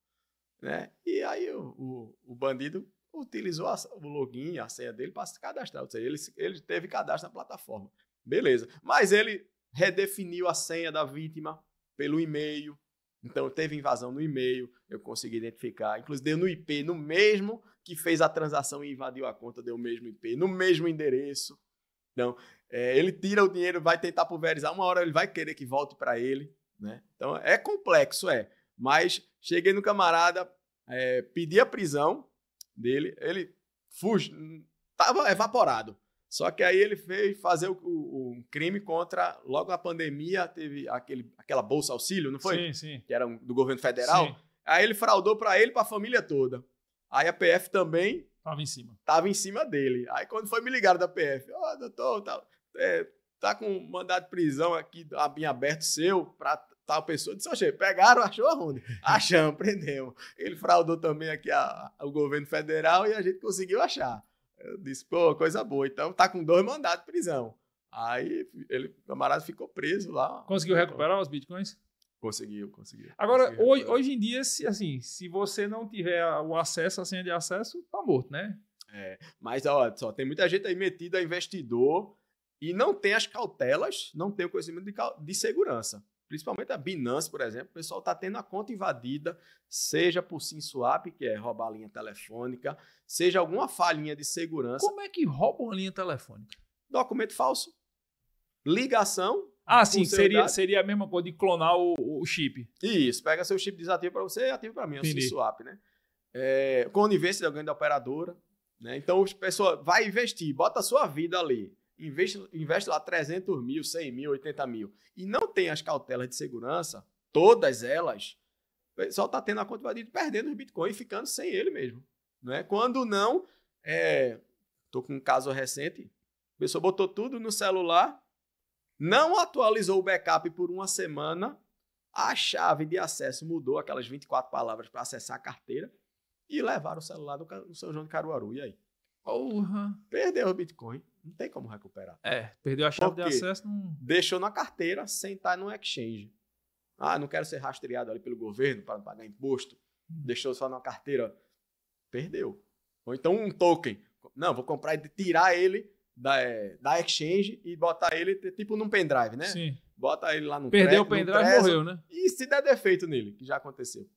Né? E aí o, o, o bandido utilizou a, o login, a senha dele para se cadastrar. Ou seja, ele, ele teve cadastro na plataforma. Beleza. Mas ele redefiniu a senha da vítima pelo e-mail. Então, teve invasão no e-mail, eu consegui identificar. Inclusive, deu no IP, no mesmo que fez a transação e invadiu a conta, deu o mesmo IP, no mesmo endereço. Então, é, ele tira o dinheiro, vai tentar pulverizar, uma hora ele vai querer que volte para ele. Né? Então, é complexo, é. Mas cheguei no camarada, é, pedi a prisão, dele, ele fugiu, tava evaporado. Só que aí ele fez fazer o, o, um crime contra. Logo a pandemia teve aquele, aquela bolsa auxílio, não foi? Sim, sim. Que era um, do governo federal. Sim. Aí ele fraudou para ele, para a família toda. Aí a PF também. Tava em cima. Tava em cima dele. Aí quando foi me ligar da PF, ó, oh, doutor, tá, é, tá com mandado de prisão aqui em aberto seu pra tal pessoa. Disse, oxe, pegaram, achou aonde? Achamos, prendemos. Ele fraudou também aqui a, a, o governo federal e a gente conseguiu achar. Eu disse, pô, coisa boa. Então tá com dois mandados de prisão. Aí ele, o camarada ficou preso lá. Conseguiu recuperar os bitcoins? Conseguiu, conseguiu. Agora, hoje, hoje em dia, se, assim, se você não tiver o acesso, a senha de acesso, tá morto, né? É, mas olha só, tem muita gente aí metida investidor e não tem as cautelas, não tem o conhecimento de, de segurança principalmente a Binance, por exemplo, o pessoal está tendo a conta invadida, seja por SimSwap, que é roubar a linha telefônica, seja alguma falhinha de segurança. Como é que roubam a linha telefônica? Documento falso, ligação. Ah, sim, seria, seria a mesma coisa de clonar o, o chip. Isso, pega seu chip desativo para você e ativo para mim, é o SimSwap, né? É, universo de alguém da operadora, né? Então, o pessoal vai investir, bota a sua vida ali investe, investe lá 300 mil, 100 mil, 80 mil, e não tem as cautelas de segurança, todas elas, o eh, pessoal está tendo a quantidade de perdendo os bitcoins e ficando sem ele mesmo. Né? Quando não, é, com um caso recente, a pessoa botou tudo no celular, não atualizou o backup por uma semana, a chave de acesso mudou aquelas 24 palavras para acessar a carteira e levaram o celular do, do São João de Caruaru. E aí? Porra. Perdeu o Bitcoin. Não tem como recuperar. É, perdeu a chave Porque de acesso. Não... Deixou na carteira sem estar no exchange. Ah, não quero ser rastreado ali pelo governo para pagar imposto. Hum. Deixou só na carteira. Perdeu. Ou então um token. Não, vou comprar e tirar ele da, é, da exchange e botar ele tipo num pendrive, né? Sim. Bota ele lá no Perdeu o pendrive e morreu, né? E se der defeito nele, que já aconteceu.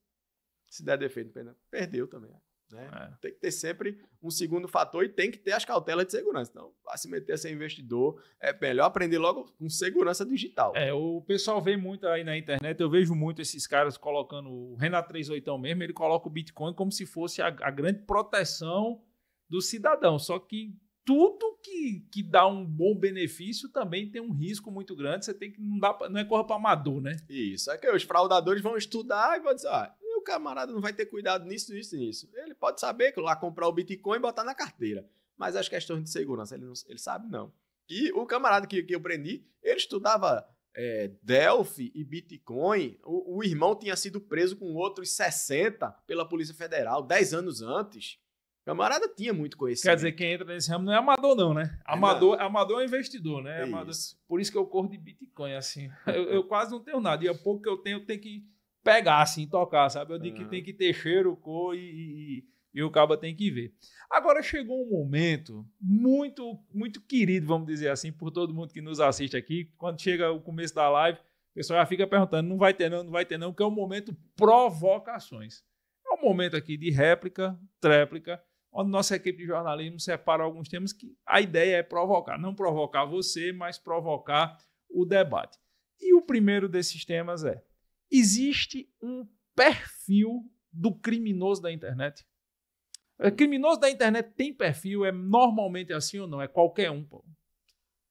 Se der defeito no pendrive, perdeu também. Né? É. Tem que ter sempre um segundo fator e tem que ter as cautelas de segurança. Então, para se meter a ser investidor, é melhor aprender logo com segurança digital. É, o pessoal vê muito aí na internet, eu vejo muito esses caras colocando o Renato 38 mesmo, ele coloca o Bitcoin como se fosse a, a grande proteção do cidadão. Só que tudo que, que dá um bom benefício também tem um risco muito grande. Você tem que não dá não é corra para amador, né? Isso é que os fraudadores vão estudar e vão dizer, ah, camarada não vai ter cuidado nisso, nisso, nisso. Ele pode saber que lá comprar o Bitcoin e botar na carteira. Mas as questões de segurança, ele, não, ele sabe não. E o camarada que, que eu prendi, ele estudava é, Delphi e Bitcoin. O, o, irmão tinha sido preso com outros 60 pela Polícia Federal, 10 anos antes. camarada tinha muito conhecimento. Quer dizer, quem entra nesse ramo não é amador, não, né? É amador é, amador é investidor, né? É, é amador. Isso. Por isso que eu corro de Bitcoin, assim. Eu, eu quase não tenho nada. E a pouco que eu tenho, eu tenho que pegar, assim, tocar, sabe? Eu digo uhum. que tem que ter cheiro, cor e, e, e o Cabo tem que ver. Agora chegou um momento muito, muito querido, vamos dizer assim, por todo mundo que nos assiste aqui. Quando chega o começo da live, o pessoal já fica perguntando: não vai ter não, não vai ter não, que é o um momento provocações. É um momento aqui de réplica, tréplica, onde nossa equipe de jornalismo separa alguns temas que a ideia é provocar. Não provocar você, mas provocar o debate. E o primeiro desses temas é existe um perfil do criminoso da internet. É, criminoso da internet tem perfil? É normalmente assim ou não? É qualquer um, pô?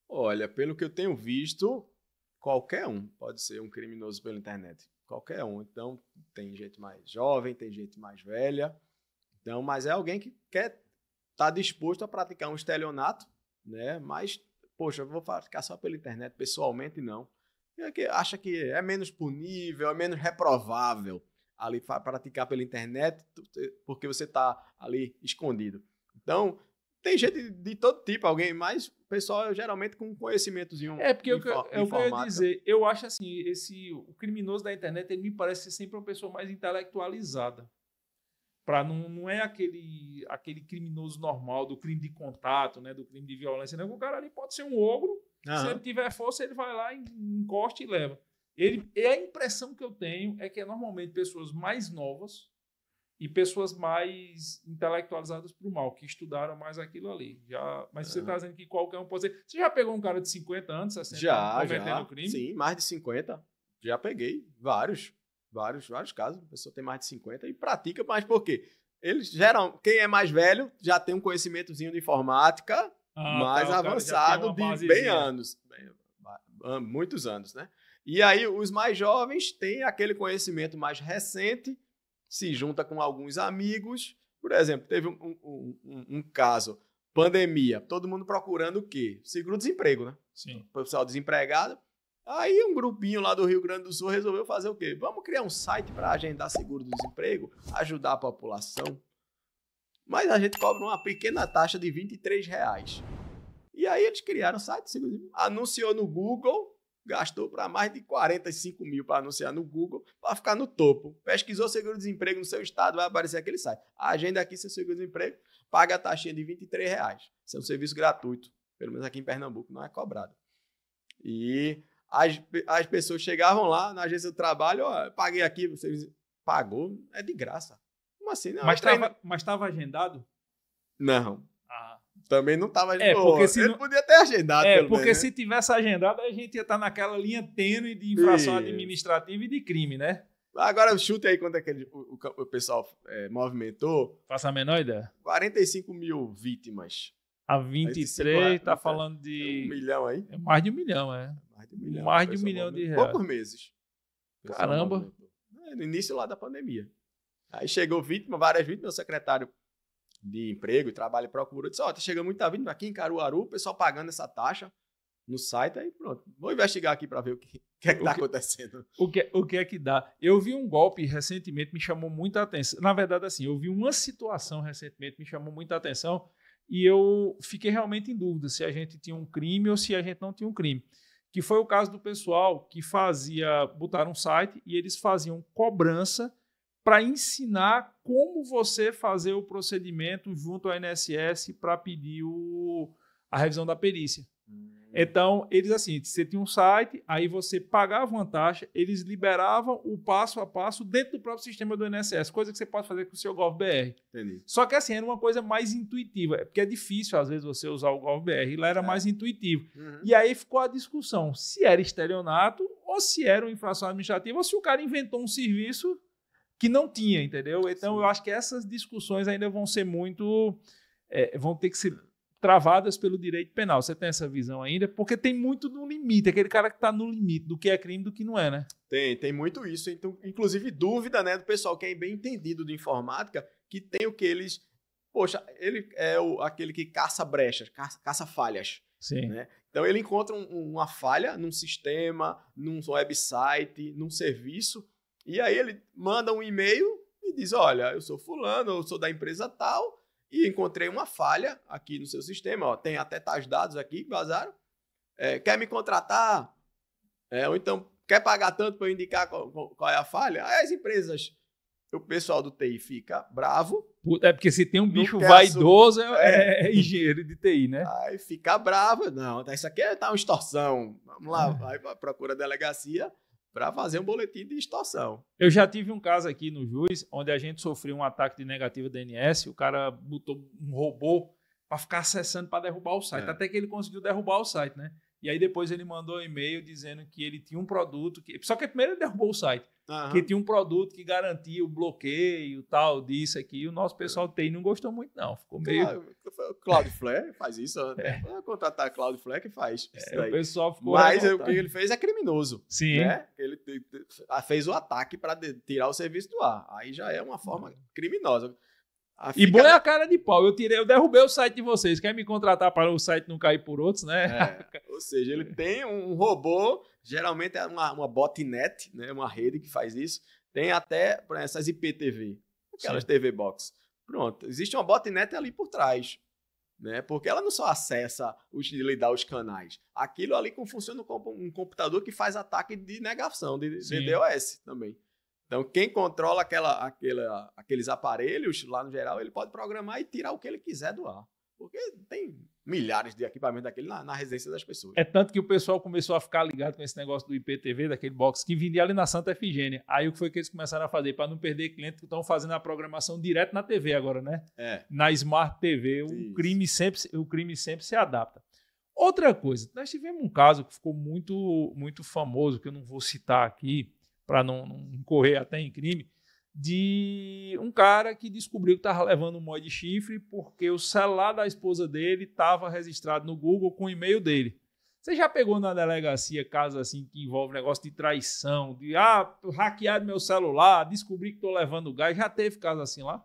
Olha, pelo que eu tenho visto, qualquer um pode ser um criminoso pela internet. Qualquer um. Então, tem gente mais jovem, tem gente mais velha. Então, mas é alguém que quer estar tá disposto a praticar um estelionato, né? Mas, poxa, eu vou ficar só pela internet pessoalmente, não. É acha que é menos punível, é menos reprovável ali praticar pela internet, porque você está ali escondido. Então, tem gente de, de todo tipo, alguém, mas o pessoal é geralmente com um conhecimentozinho. É, porque eu, eu quero dizer, eu acho assim, esse o criminoso da internet, ele me parece sempre uma pessoa mais intelectualizada. Pra não, não é aquele, aquele criminoso normal do crime de contato, né, do crime de violência, né? O cara ali pode ser um ogro Uhum. Se ele tiver força, ele vai lá, encosta e leva. Ele, e a impressão que eu tenho é que é normalmente pessoas mais novas e pessoas mais intelectualizadas para o mal, que estudaram mais aquilo ali. Já, mas uhum. você está dizendo que qualquer um pode ser. Você já pegou um cara de 50 anos, 60 já, anos, cometendo já. crime? Sim, mais de 50. Já peguei vários. Vários, vários casos. A pessoa tem mais de 50 e pratica, mas por quê? Eles geram, quem é mais velho já tem um conhecimentozinho de informática, ah, tá, mais tá, avançado de basezinha. bem anos. Bem, muitos anos, né? E aí os mais jovens têm aquele conhecimento mais recente, se junta com alguns amigos. Por exemplo, teve um, um, um, um caso, pandemia, todo mundo procurando o quê? Seguro-desemprego, né? Sim. O pessoal desempregado. Aí um grupinho lá do Rio Grande do Sul resolveu fazer o quê? Vamos criar um site para agendar seguro-desemprego, ajudar a população mas a gente cobra uma pequena taxa de 23 reais. E aí eles criaram o site, anunciou no Google, gastou para mais de 45 mil para anunciar no Google, para ficar no topo. Pesquisou seguro-desemprego no seu estado, vai aparecer aquele site. Agenda aqui seu seguro-desemprego, paga a taxinha de 23 reais. Isso é um serviço gratuito, pelo menos aqui em Pernambuco, não é cobrado. E as, as pessoas chegavam lá na agência do trabalho, ó, paguei aqui, você pagou, é de graça. Como assim? Não, mas, treino... tava, mas tava agendado? Não. Ah. Também não estava agendado. É, porque se ele não... podia ter agendado. É, porque né? se tivesse agendado, a gente ia estar tá naquela linha tênue de infração Isso. administrativa e de crime, né? Agora chute aí quanto é que ele, o, o, pessoal é, movimentou. Faça a menor ideia. 45 mil vítimas. A 23 está falando de. Um milhão aí? É mais de um milhão, é. é mais de um milhão. Mais de um milhão de reais. Poucos meses. Caramba. É, no início lá da pandemia. Aí chegou vítima várias vítimas meu secretário de emprego e trabalho procurou, disse, ó, oh, tá chegando muita vítima aqui em Caruaru, o pessoal pagando essa taxa no site, aí pronto, vou investigar aqui para ver o que, que é que o tá que, acontecendo. O que, o que é que dá? Eu vi um golpe recentemente, me chamou muita atenção, na verdade assim, eu vi uma situação recentemente, me chamou muita atenção, e eu fiquei realmente em dúvida se a gente tinha um crime ou se a gente não tinha um crime. Que foi o caso do pessoal que fazia, botar um site e eles faziam cobrança para ensinar como você fazer o procedimento junto ao INSS para pedir o, a revisão da perícia. Hum. Então, eles assim, você tinha um site, aí você pagava uma taxa, eles liberavam o passo a passo dentro do próprio sistema do INSS, coisa que você pode fazer com o seu GovBR. Entendi. Só que assim, era uma coisa mais intuitiva, é porque é difícil às vezes você usar o GovBR, lá era é. mais intuitivo. Uhum. E aí ficou a discussão se era estelionato ou se era uma infração administrativa ou se o cara inventou um serviço que não tinha, entendeu? Então Sim. eu acho que essas discussões ainda vão ser muito. É, vão ter que ser travadas pelo direito penal. Você tem essa visão ainda? Porque tem muito no limite, aquele cara que está no limite do que é crime do que não é, né? Tem, tem muito isso. Então, inclusive, dúvida né, do pessoal que é bem entendido de informática, que tem o que eles. Poxa, ele é o, aquele que caça brechas, caça, caça falhas. Sim. Né? Então ele encontra um, uma falha num sistema, num website, num serviço, e aí ele manda um e-mail e diz: Olha, eu sou fulano, eu sou da empresa tal, e encontrei uma falha aqui no seu sistema. Ó, tem até tais dados aqui que vazaram. É, quer me contratar? É, ou então, quer pagar tanto para eu indicar qual, qual, é a falha? Aí as empresas, o pessoal do TI fica bravo. É porque se tem um bicho vaidoso, é é. é, é, engenheiro de TI, né? Aí fica bravo. Não, isso aqui tá uma extorsão. Vamos lá, vai para procura a delegacia para fazer um boletim de extorsão. Eu já tive um caso aqui no Juiz, onde a gente sofreu um ataque de negativa DNS, o cara botou um robô para ficar acessando para derrubar o site, é. até que ele conseguiu derrubar o site, né? E aí depois ele mandou um e-mail dizendo que ele tinha um produto que. Só que primeiro ele derrubou o site. Que tinha um produto que garantia o bloqueio, tal, disso aqui. O nosso pessoal tem não gostou muito, não. Ficou meio. Claro, Cloudflare faz isso, né? É. Contratar Cloudflare que faz. É, o pessoal ficou. Mas o que ele fez é criminoso. Sim. Né? Ele ah, fez o ataque para tirar o serviço do ar. Aí já é uma forma uhum. criminosa. Ah, e fica... é a cara de pau. Eu tirei, eu derrubei o site de vocês. Quer me contratar para o site não cair por outros, né? É, ou seja, ele tem um robô, geralmente é uma, uma botnet, né? Uma rede que faz isso. Tem até exemplo, essas IPTV, aquelas Sim. TV Box. Pronto, existe uma botnet ali por trás. Né? Porque ela não só acessa os lidar os canais. Aquilo ali funciona como um computador que faz ataque de negação, de Sim. DDoS também. Então, quem controla aquela, aquela, aqueles aparelhos lá no geral, ele pode programar e tirar o que ele quiser do ar. Porque tem milhares de equipamentos daquele na, na, residência das pessoas. É tanto que o pessoal começou a ficar ligado com esse negócio do IPTV, daquele box que vendia ali na Santa Efigênia. Aí o que foi que eles começaram a fazer? Para não perder cliente, estão fazendo a programação direto na TV agora, né? É. Na Smart TV. O crime, sempre, o crime sempre se adapta. Outra coisa, nós tivemos um caso que ficou muito, muito famoso, que eu não vou citar aqui, para não, não, correr até em crime, de um cara que descobriu que estava levando um mod de chifre porque o celular da esposa dele estava registrado no Google com o e-mail dele. Você já pegou na delegacia casos assim que envolve negócio de traição, de ah, hackear meu celular, descobri que estou levando gás? Já teve caso assim lá?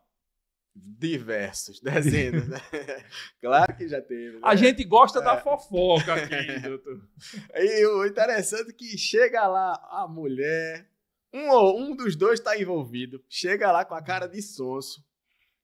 Diversos, dezenas, né? claro que já teve. Né? A gente gosta é. da fofoca aqui, doutor. E o interessante é que chega lá a mulher, um ou um dos dois está envolvido, chega lá com a cara de sonso,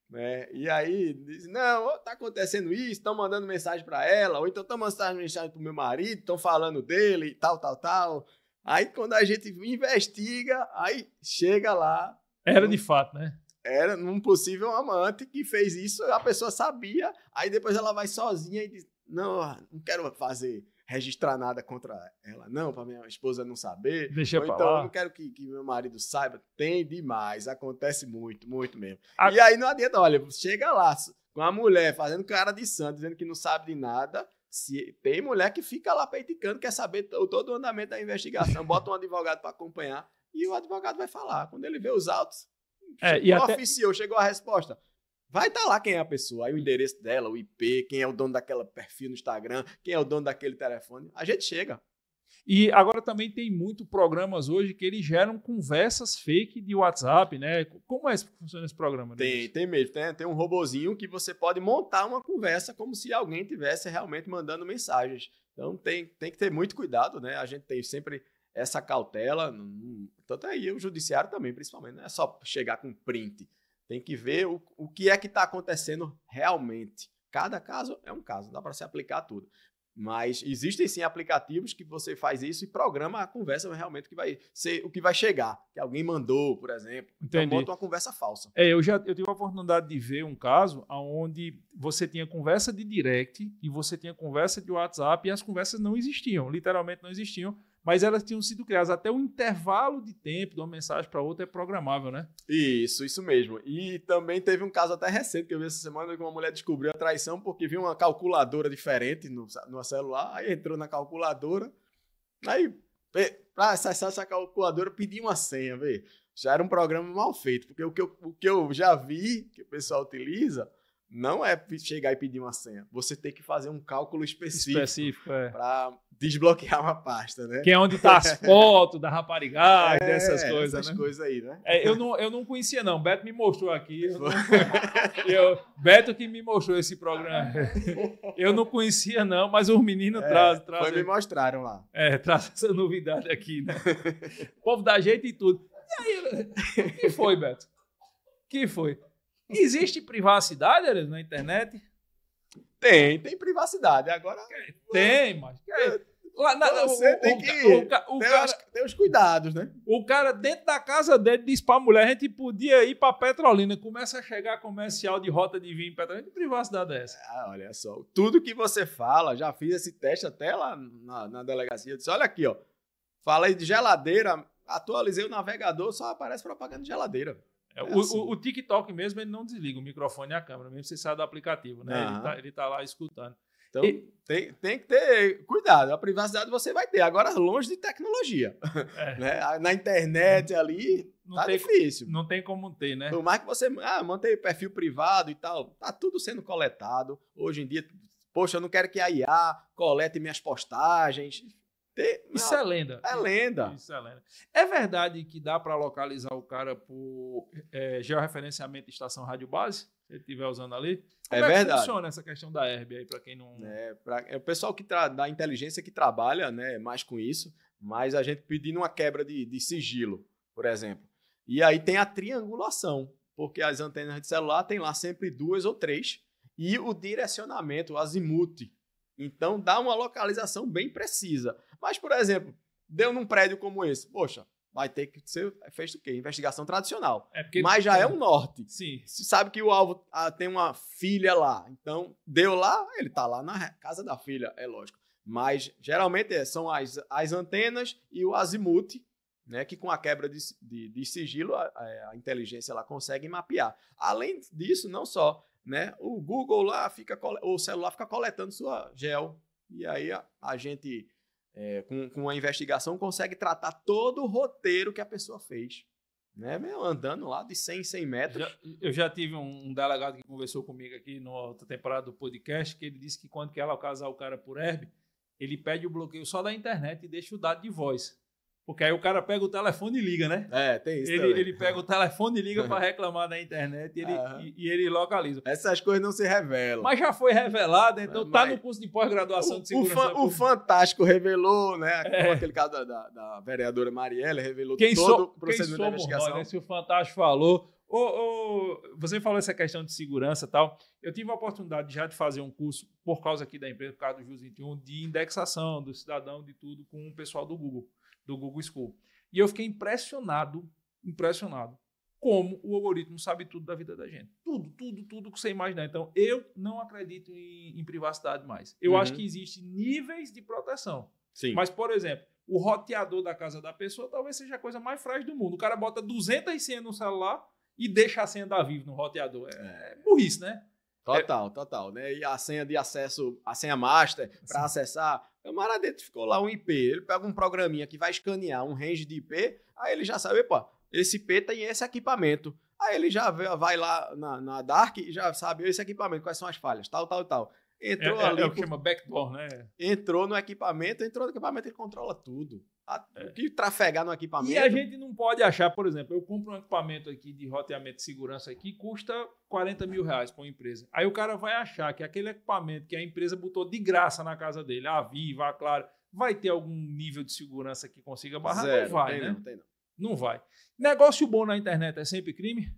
né? E aí diz: "Não, tá acontecendo isso, estão mandando mensagem para ela, ou então estão mandando mensagem o meu marido, estão falando dele e tal, tal, tal". Aí quando a gente investiga, aí chega lá. Era um, de fato, né? Era um possível amante que fez isso, a pessoa sabia, aí depois ela vai sozinha e diz: "Não, ah, não quero fazer" registrar nada contra ela, não, para minha esposa não saber. Deixa Ou então, lá. eu não quero que, que, meu marido saiba. Tem demais, acontece muito, muito mesmo. A... E aí não adianta, olha, chega lá com a mulher fazendo cara de santo, dizendo que não sabe de nada. Se, tem mulher que fica lá peiticando, quer saber todo o andamento da investigação, bota um advogado para acompanhar e o advogado vai falar. Quando ele vê os autos, é, até... oficiou, chegou a resposta. Vai estar tá lá quem é a pessoa, aí o endereço dela, o IP, quem é o dono daquela perfil no Instagram, quem é o dono daquele telefone. A gente chega. E agora também tem muito programas hoje que eles geram conversas fake de WhatsApp, né? Como é que funciona esse programa? Né? Tem, tem mesmo. Tem, tem um robozinho que você pode montar uma conversa como se alguém tivesse realmente mandando mensagens. Então tem, tem que ter muito cuidado, né? A gente tem sempre essa cautela. Tanto aí o judiciário também, principalmente. Não né? é só chegar com print. Tem que ver o, o que é que está acontecendo realmente. Cada caso é um caso, não dá para se aplicar tudo. Mas existem sim aplicativos que você faz isso e programa a conversa realmente que vai ser o que vai chegar, que alguém mandou, por exemplo. Então, Entendi. Então monta uma conversa falsa. É, eu já eu tive a oportunidade de ver um caso onde você tinha conversa de direct e você tinha conversa de WhatsApp e as conversas não existiam, literalmente não existiam, mas elas tinham sido criadas. Até o intervalo de tempo de uma mensagem para outra é programável, né? Isso, isso mesmo. E também teve um caso até recente que eu vi essa semana que uma mulher descobriu a traição porque viu uma calculadora diferente no, no celular, aí entrou na calculadora, aí para acessar essa calculadora pediu uma senha, vê. Já era um programa mal feito, porque o que, eu, o que eu já vi que o pessoal utiliza não é chegar e pedir uma senha. Você tem que fazer um cálculo específico, específico é. para desbloquear uma pasta, né? Que é onde tá as fotos da raparigagem, é, dessas coisas, essas né? coisas aí, né? É, eu, não, eu não conhecia não, Beto me mostrou aqui. Eu, não... eu Beto que me mostrou esse programa. Eu não conhecia não, mas os meninos é, trazem. Traz, foi, me mostraram lá. É, traz essa novidade aqui, né? O povo dá jeito e tudo. E aí, O que foi, Beto? O que foi? Existe privacidade na internet? Tem, tem privacidade. Agora. Tem, mas. É, lá, na, você o, tem o, que. O, o, o tem, cara, os, tem os cuidados, né? O cara, dentro da casa dele, disse pra mulher: a gente podia ir pra Petrolina. Começa a chegar comercial de rota de vinho em Petrolina. Que privacidade é essa? Ah, olha só. Tudo que você fala, já fiz esse teste até lá na, na delegacia. Eu disse: olha aqui, ó. Falei de geladeira, atualizei o navegador, só aparece propaganda de geladeira. É, é o, assim. o, o, TikTok mesmo, ele não desliga o microfone e a câmera, mesmo você sai do aplicativo, né? Uhum. Ele, tá, ele tá lá escutando. Então, e... tem, tem que ter cuidado. A privacidade você vai ter. Agora, longe de tecnologia. É. Né? Na internet ali, não tá tem, difícil. Não tem como ter, né? Por mais que você ah, mantém perfil privado e tal, tá tudo sendo coletado. Hoje em dia, poxa, eu não quero que a IA colete minhas postagens. Isso é lenda. É lenda. Isso é lenda. É verdade que dá para localizar o cara por é, georreferenciamento de estação rádio base? Se ele estiver usando ali. É Como é, é verdade. funciona essa questão da herb aí, para quem não. É, pra, é o pessoal que da inteligência que trabalha né, mais com isso, mas a gente pedindo uma quebra de, de sigilo, por exemplo. E aí tem a triangulação, porque as antenas de celular tem lá sempre duas ou três. E o direcionamento, o azimuth, então dá uma localização bem precisa. Mas, por exemplo, deu num prédio como esse, poxa, vai ter que ser feito o quê? Investigação tradicional. É porque... Mas já é um norte. Sim. Se sabe que o alvo ah, tem uma filha lá, então deu lá, ele está lá na casa da filha, é lógico. Mas geralmente é, são as, as antenas e o azimuth, né, que com a quebra de, de, de sigilo a, é, a, inteligência ela consegue mapear. Além disso, não só né? O Google lá fica, o celular fica coletando sua gel. E aí a, a gente, é, com, com a investigação, consegue tratar todo o roteiro que a pessoa fez. Né, meu, andando lá de 100 em 100 metros. Já, eu já tive um, um, delegado que conversou comigo aqui na outra temporada do podcast, que ele disse que quando quer casar o cara por herbe ele pede o bloqueio só da internet e deixa o dado de voz. Porque aí o cara pega o telefone e liga, né? É, tem isso. Ele, ele pega o telefone e liga para reclamar da internet e ele, e, e, ele localiza. Essas coisas não se revelam. Mas já foi revelado, então tá Mas tá no curso de pós-graduação de segurança. O, o Fantástico revelou, né? É. Aquele caso da, da, da, vereadora Marielle revelou quem todo so, o procedimento da investigação. Nós, Quem né? Se o Fantástico falou. Ô, ô, você falou essa questão de segurança e tal. Eu tive a oportunidade já de fazer um curso, por causa aqui da empresa, por causa do Jus 21, de indexação do cidadão, de tudo, com o pessoal do Google do Google School. E eu fiquei impressionado, impressionado, como o algoritmo sabe tudo da vida da gente. Tudo, tudo, tudo que você imaginar. Então, eu não acredito em, em privacidade mais. Eu uhum. acho que existem níveis de proteção. Sim. Mas, por exemplo, o roteador da casa da pessoa talvez seja a coisa mais frágil do mundo. O cara bota 200 senhas no celular e deixa a senha da vivo no roteador. É, é burrice, né? Total, é... total, né? E a senha de acesso, a senha master, para acessar camarada identificou lá um IP, ele pega um programinha que vai escanear um range de IP, aí ele já sabe, pô, esse IP tem esse equipamento. Aí ele já vai lá na, na Dark e já sabe esse equipamento, quais são as falhas, tal, tal, tal. Entrou é, ali. É, é o que chama backdoor, né? Entrou no equipamento, entrou no equipamento, ele controla tudo. A, é. O que trafegar no equipamento. E a gente não pode achar, por exemplo, eu compro um equipamento aqui de roteamento de segurança aqui, custa 40 mil reais para uma empresa. Aí o cara vai achar que aquele equipamento que a empresa botou de graça na casa dele, a Viva, a Claro, vai ter algum nível de segurança que consiga barrar? Zero, não vai, tem né? Não, tem não. não vai. Negócio bom na internet é sempre crime?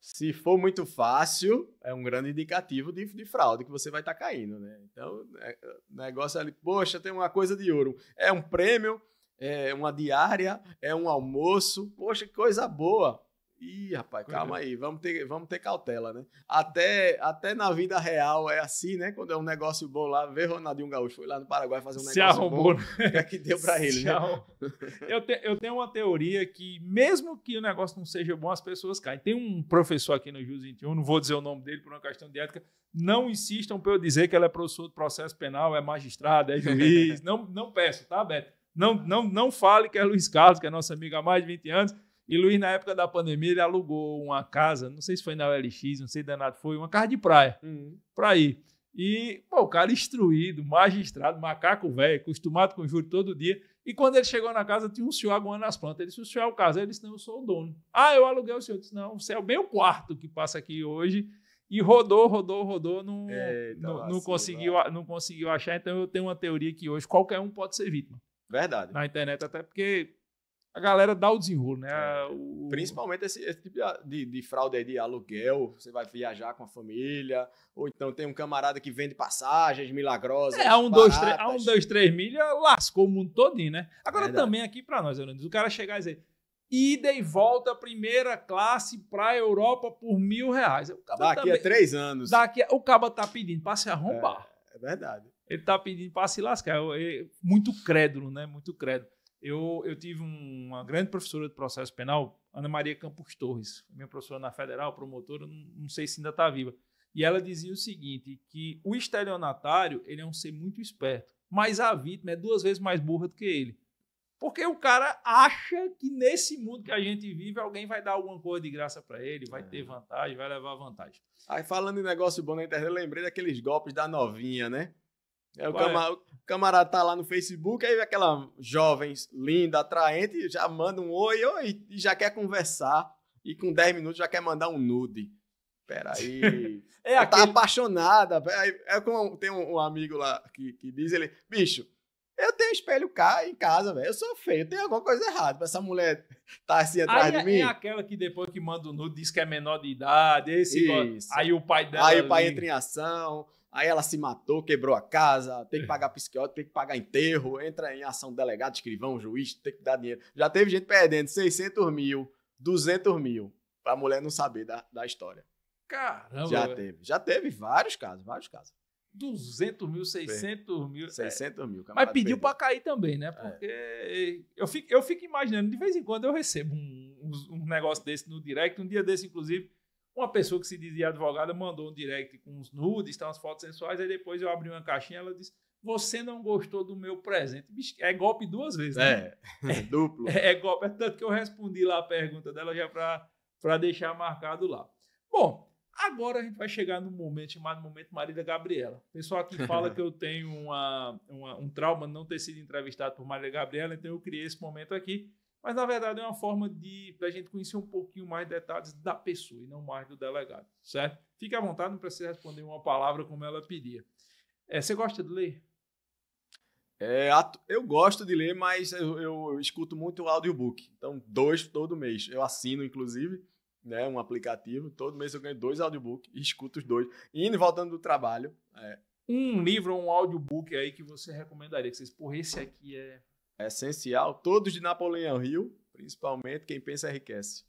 Se for muito fácil, é um grande indicativo de, de fraude que você vai estar tá caindo, né? Então, é, é, negócio ali, poxa, tem uma coisa de ouro. É um prêmio, é uma diária, é um almoço, poxa, que coisa boa. Ih, rapaz, calma é. aí, vamos ter, vamos ter cautela, né? Até, até na vida real é assim, né? Quando é um negócio bom lá, vê Ronaldinho Gaúcho, foi lá no Paraguai fazer um negócio Se arrombou. bom, né? é que deu para ele, né? eu, te, eu tenho uma teoria que mesmo que o negócio não seja bom, as pessoas caem. Tem um professor aqui no Jus 21, não vou dizer o nome dele por uma questão de ética, não insistam para eu dizer que ela é professor do processo penal, é magistrado, é juiz, não, não peço, tá, Beto? Não, não, não fale que é Luiz Carlos, que é nosso amigo há mais de 20 anos, e Luiz, na época da pandemia, ele alugou uma casa, não sei se foi na OLX, não sei danado, foi uma casa de praia, uhum. pra ir. E, pô, o cara instruído, magistrado, macaco velho, acostumado com juro todo dia. E quando ele chegou na casa, tinha um senhor aguando as plantas. Ele disse: O senhor é o caso? Ele disse: Não, eu sou o dono. Ah, eu aluguei o senhor. Eu disse: Não, você é o meu quarto que passa aqui hoje. E rodou, rodou, rodou, não, é, então, não, não assim, conseguiu, não conseguiu achar. Então eu tenho uma teoria que hoje qualquer um pode ser vítima. Verdade. Na internet, até porque a galera dá o desenrolo, né? É. Ah, o... Principalmente esse, esse tipo de, de, fraude aí de aluguel, você vai viajar com a família, ou então tem um camarada que vende passagens milagrosas. É, a um, dois, três, a um, dois, três milha lascou o mundo todinho, né? Agora Verdade. também aqui para nós, Hernandes, o cara chegar e dizer ida e volta primeira classe para a Europa por mil reais. daqui também, a três anos. Daqui a, o caba tá pedindo para se arrombar. É, é verdade. Ele tá pedindo para se lascar. Ele, é, é muito crédulo, né? Muito crédulo. Eu, eu tive um, uma grande professora de processo penal, Ana Maria Campos Torres, minha professora na Federal, promotora, não, não sei se ainda está viva. E ela dizia o seguinte, que o estelionatário ele é um ser muito esperto, mas a vítima é duas vezes mais burra do que ele. Porque o cara acha que nesse mundo que a gente vive, alguém vai dar alguma coisa de graça para ele, vai é. ter vantagem, vai levar vantagem. Aí falando em negócio bom na internet, eu lembrei daqueles golpes da novinha, né? É, o, é? cama, o camarada tá lá no Facebook, aí aquela jovem linda, atraente, já manda um oi, oi, e já quer conversar. E com 10 minutos já quer mandar um nude. Peraí. é aquele... apaixonada. É como tem um, amigo lá que, que diz ele, bicho, eu tenho espelho cá em casa, velho. Eu sou feio, tem alguma coisa errada. Essa mulher tá assim atrás aí, de é, mim. É aquela que depois que manda o nude diz que é menor de idade. Esse Aí o pai dela. Aí ali... o pai entra em ação aí ela se matou, quebrou a casa, tem que é. pagar psiquiatra, tem que pagar enterro, entra em ação delegado, escrivão, juiz, tem que dar dinheiro. Já teve gente perdendo 600 mil, 200 mil, pra mulher não saber da, da história. Caramba! Já teve, já teve vários casos, vários casos. 200 mil, 600 mil. 600 é. mil. Mas pediu para cair também, né? É. Porque é. eu, fico, eu fico imaginando, de vez em quando eu recebo um, um, negócio desse no direct. Um dia desse, inclusive, uma pessoa que se dizia advogada mandou um direct com uns nudes, tá, umas fotos sensuais, aí depois eu abri uma caixinha e ela disse: Você não gostou do meu presente? é golpe duas vezes, né? É, é duplo. É, é, golpe. É tanto que eu respondi lá a pergunta dela já para deixar marcado lá. Bom, agora a gente vai chegar no momento chamado Momento Marília Gabriela. O pessoal aqui fala que eu tenho uma, uma, um trauma não ter sido entrevistado por Marília Gabriela, então eu criei esse momento aqui mas, na verdade, é uma forma de a gente conhecer um pouquinho mais detalhes da pessoa e não mais do delegado, certo? Fique à vontade, não precisa responder uma palavra como ela pedia. É, você gosta de ler? É, eu gosto de ler, mas eu, eu escuto muito o audiobook. Então, dois todo mês. Eu assino, inclusive, né, um aplicativo. Todo mês eu ganho dois audiobooks e escuto os dois. Indo e voltando do trabalho. É. Um livro ou um audiobook aí que você recomendaria? Que vocês, porra, esse aqui é essencial, todos de Napoleão Hill, principalmente quem pensa enriquece.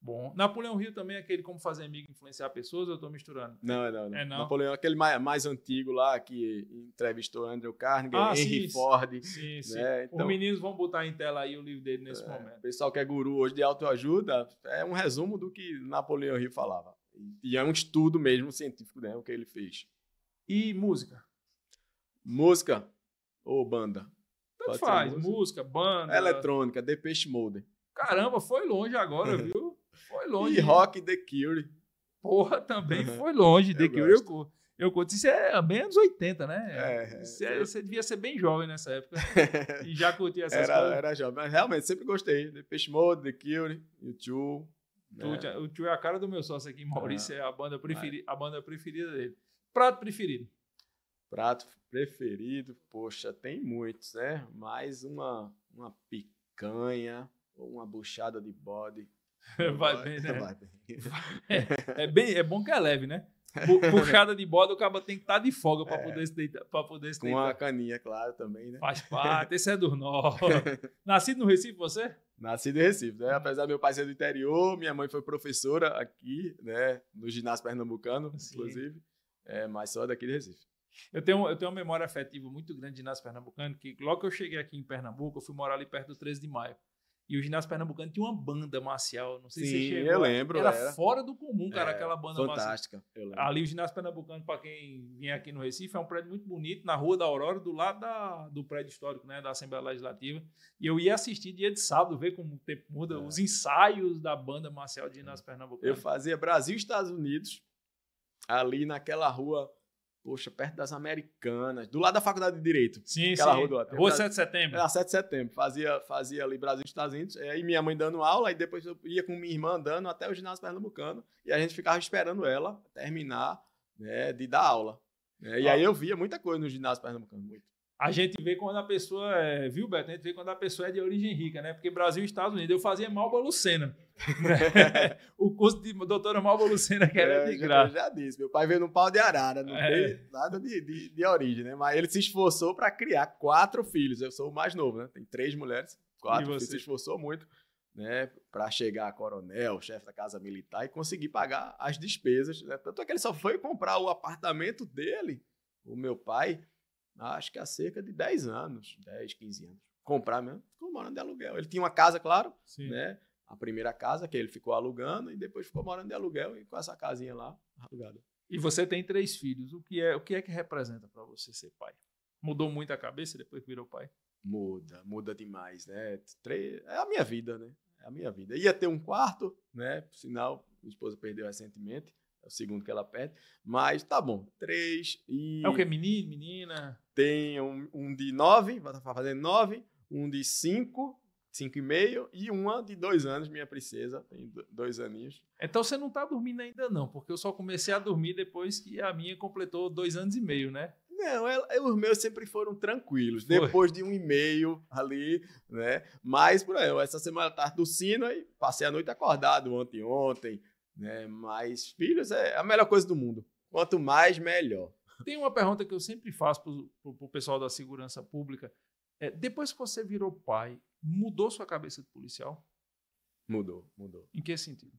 Bom, Napoleão Hill também é aquele como fazer amigo influenciar pessoas, eu estou misturando. Não, não, não. É, não. Napoleão, é aquele mais, mais, antigo lá que entrevistou Andrew Carnegie, ah, Henry sim, Ford. Sim, sim. Né? Então, Os meninos vão botar em tela aí o livro dele nesse é, momento. O pessoal que é guru hoje de autoajuda, é um resumo do que Napoleão Hill falava. E é um estudo mesmo científico, né, o que ele fez. E música? Música ou banda? Tanto Pode faz, música. música, banda. Eletrônica, The Peixe Mode. Caramba, foi longe agora, viu? Foi longe. e rock The Cure. Porra, também foi longe. The eu Cure gosto. eu curto. Eu Isso é bem anos 80, né? É, você, é, é, você devia ser bem jovem nessa época. e já curtia essas era, coisas. Era jovem. Mas realmente, sempre gostei. The Peixe Mode, The Cure, YouTube. Né? O Tio é a cara do meu sócio aqui, Maurício. Ah, é a banda, preferi... a banda preferida dele. Prato preferido? Prato preferido, poxa, tem muitos, né? Mais uma, uma picanha ou uma buchada de bode. Vai bem, né? Vai bem. É, é, bem, é bom que é leve, né? Puxada de bode, o cara tem que estar tá de folga para é, poder se deitar. Pra poder se com deitar. uma caninha, claro, também, né? Faz parte, esse é do norte. Nascido no Recife, você? Nascido em Recife, né? Apesar do meu pai ser do interior, minha mãe foi professora aqui, né? No ginásio pernambucano, Sim. inclusive. É, mas só daqui de Recife. Eu tenho, eu tenho uma memória afetiva muito grande de ginásio pernambucano, que logo que eu cheguei aqui em Pernambuco, eu fui morar ali perto do 13 de maio. E o ginásio pernambucano tinha uma banda marcial, não sei Sim, se você chegou. eu lembro. Era, era, fora do comum, cara, é, aquela banda fantástica, marcial. Fantástica. Ali o ginásio pernambucano, para quem vier aqui no Recife, é um prédio muito bonito, na Rua da Aurora, do lado da, do prédio histórico, né, da Assembleia Legislativa. E eu ia assistir dia de sábado, ver como o tempo muda, é. os ensaios da banda marcial de ginásio é. pernambucano. Eu fazia Brasil Estados Unidos, ali naquela rua Poxa, perto das Americanas, do lado da Faculdade de Direito. Sim, aquela sim. Rua, do lado, rua 7 de Setembro. Era 7 de Setembro. Fazia, fazia ali Brasil e Estados Unidos. Aí é, minha mãe dando aula, e depois eu ia com minha irmã andando até o ginásio pernambucano. E a gente ficava esperando ela terminar né, de dar aula. Né. e aí eu via muita coisa no ginásio pernambucano, muito a gente vê quando a pessoa é, viu, Beto? A gente vê quando a pessoa é de origem rica, né? Porque Brasil e Estados Unidos, eu fazia Malba Lucena. o curso de doutora Malva Lucena que era é, de graça. Já, já disse, meu pai veio num pau de arara, não é. tem nada de, de, de, origem, né? Mas ele se esforçou para criar quatro filhos. Eu sou o mais novo, né? Tem três mulheres, quatro filhos. Se esforçou muito, né? Para chegar a coronel, chefe da casa militar e conseguir pagar as despesas. Né? Tanto é que ele só foi comprar o apartamento dele, o meu pai, acho que há cerca de 10 anos, 10, 15 anos. Comprar mesmo, ficou morando de aluguel. Ele tinha uma casa, claro, Sim. né? A primeira casa que ele ficou alugando e depois ficou morando de aluguel e com essa casinha lá alugada. E você tem três filhos. O que é, o que, é que representa para você ser pai? Mudou muito a cabeça depois que virou pai? Muda, muda demais, né? É a minha vida, né? É a minha vida. Ia ter um quarto, né? Por sinal, minha esposa perdeu recentemente. É o segundo que ela perde. Mas tá bom, três e. É o que? Menino, menina? Tem um, um de 9, vai estar fazendo 9, um de 5, 5 e meio, e uma de 2 anos, minha princesa, tem dois aninhos. Então você não está dormindo ainda não, porque eu só comecei a dormir depois que a minha completou 2 anos e meio, né? Não, ela, os meus sempre foram tranquilos, Foi. depois de um e meio ali, né? Mas, por exemplo, essa semana eu tava tossindo e passei a noite acordado ontem, ontem, né? Mas filhos é a melhor coisa do mundo. Quanto mais, melhor. Tem uma pergunta que eu sempre faço para o pessoal da segurança pública. É, depois que você virou pai, mudou sua cabeça de policial? Mudou, mudou. Em que sentido?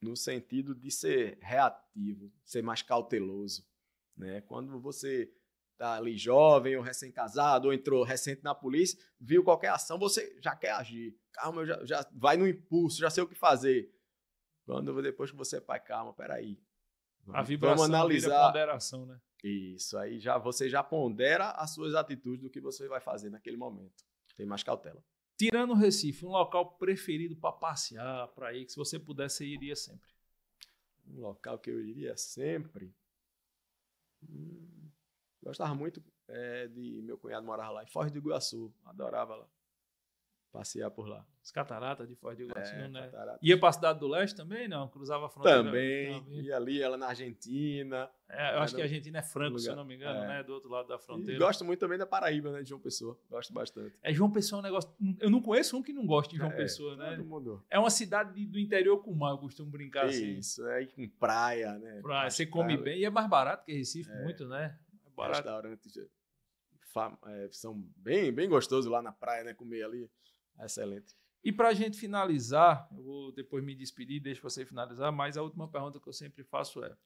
No sentido de ser reativo, ser mais cauteloso. Né? Quando você tá ali jovem ou recém-casado ou entrou recente na polícia, viu qualquer ação, você já quer agir. Calma, já, já vai no impulso, já sei o que fazer. Quando depois que você é pai, calma, peraí. A vibração Vamos analisar ponderação, né? Isso, aí já você já pondera as suas atitudes do que você vai fazer naquele momento. Tem mais cautela. Tirando o Recife, um local preferido para passear, para ir, que se você pudesse, você iria sempre. Um local que eu iria sempre. Hum, gostava muito é, de. Meu cunhado morar lá em Foz do Iguaçu, adorava lá passear por lá. As cataratas de Foz do Iguaçu, é, né? Catarata. Ia para a Cidade do Leste também, não? Cruzava a fronteira. Também, ia ali, ela na Argentina. É, eu acho que a Argentina é Franco, lugar, se eu não me engano, é. né? Do outro lado da fronteira. E gosto muito também da Paraíba, né? De João Pessoa. Gosto bastante. É, João Pessoa é um negócio... Eu não conheço um que não goste de João é, Pessoa, né? Todo mundo. É uma cidade do interior com mar, eu costumo brincar Isso, assim. Isso, é com praia, né? Praia, você come bem. E é mais barato que Recife, é. muito, né? É barato. Restaurantes é, são bem, bem gostosos lá na praia, né? Comer ali Excelente. E para a gente finalizar, eu vou depois me despedir, deixo você finalizar, mas a última pergunta que eu sempre faço é: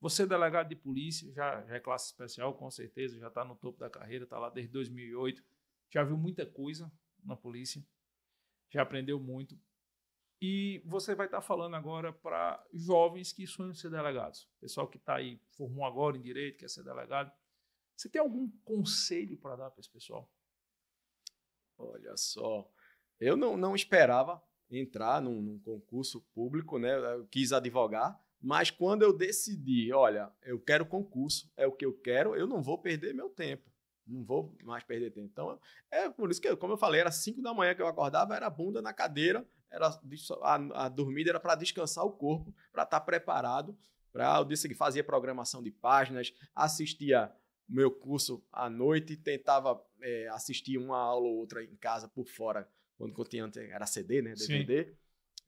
você é delegado de polícia, já, já é classe especial, com certeza, já está no topo da carreira, está lá desde 2008, já viu muita coisa na polícia, já aprendeu muito. E você vai estar tá falando agora para jovens que sonham ser delegados, pessoal que está aí, formou agora em direito, quer ser delegado. Você tem algum conselho para dar para esse pessoal? Olha só, eu não, não esperava entrar num, num concurso público, né? Eu quis advogar, mas quando eu decidi, olha, eu quero concurso, é o que eu quero, eu não vou perder meu tempo. Não vou mais perder tempo. Então, é por isso que, como eu falei, era 5 da manhã que eu acordava, era bunda na cadeira, era a, a dormida era para descansar o corpo, para estar tá preparado para o dia seguinte. Fazia programação de páginas, assistia meu curso à noite, tentava é, assistir uma aula ou outra em casa por fora quando antes era CD, né? DVD,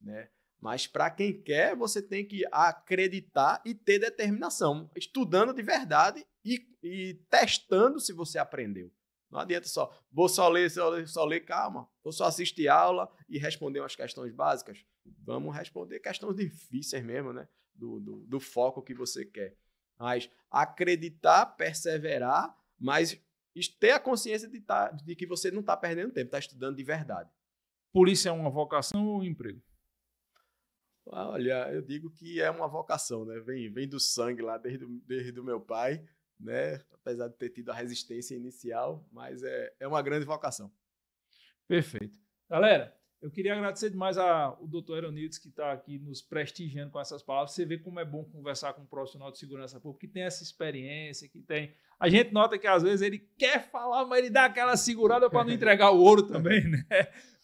né? Mas para quem quer, você tem que acreditar e ter determinação, estudando de verdade e, e testando se você aprendeu. Não adianta só, vou só ler, só ler, só ler, calma. Vou só assistir aula e responder umas questões básicas. Vamos responder questões difíceis mesmo, né? Do, do, do foco que você quer. Mas acreditar, perseverar, mas ter a consciência de, tá, de que você não está perdendo tempo, está estudando de verdade polícia é uma vocação ou um emprego? Olha, eu digo que é uma vocação, né? Vem, vem do sangue lá desde, desde o meu pai, né? Apesar de ter tido a resistência inicial, mas é, é uma grande vocação. Perfeito. Galera, eu queria agradecer demais ao doutor Aeronides que está aqui nos prestigiando com essas palavras. Você vê como é bom conversar com um profissional de segurança pública que tem essa experiência, que tem. A gente nota que às vezes ele quer falar, mas ele dá aquela segurada para não entregar o ouro também, né?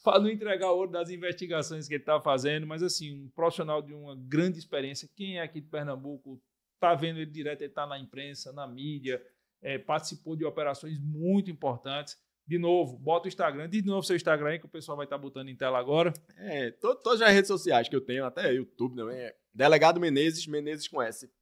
para não entregar ouro das investigações que ele está fazendo, mas assim, um profissional de uma grande experiência. Quem é aqui de Pernambuco está vendo ele direto, ele está na imprensa, na mídia, é, participou de operações muito importantes. De novo, bota o Instagram, de novo seu Instagram aí, que o pessoal vai estar tá botando em tela agora. É, todas as redes sociais que eu tenho, até YouTube também, é Delegado Menezes, Menezes com S.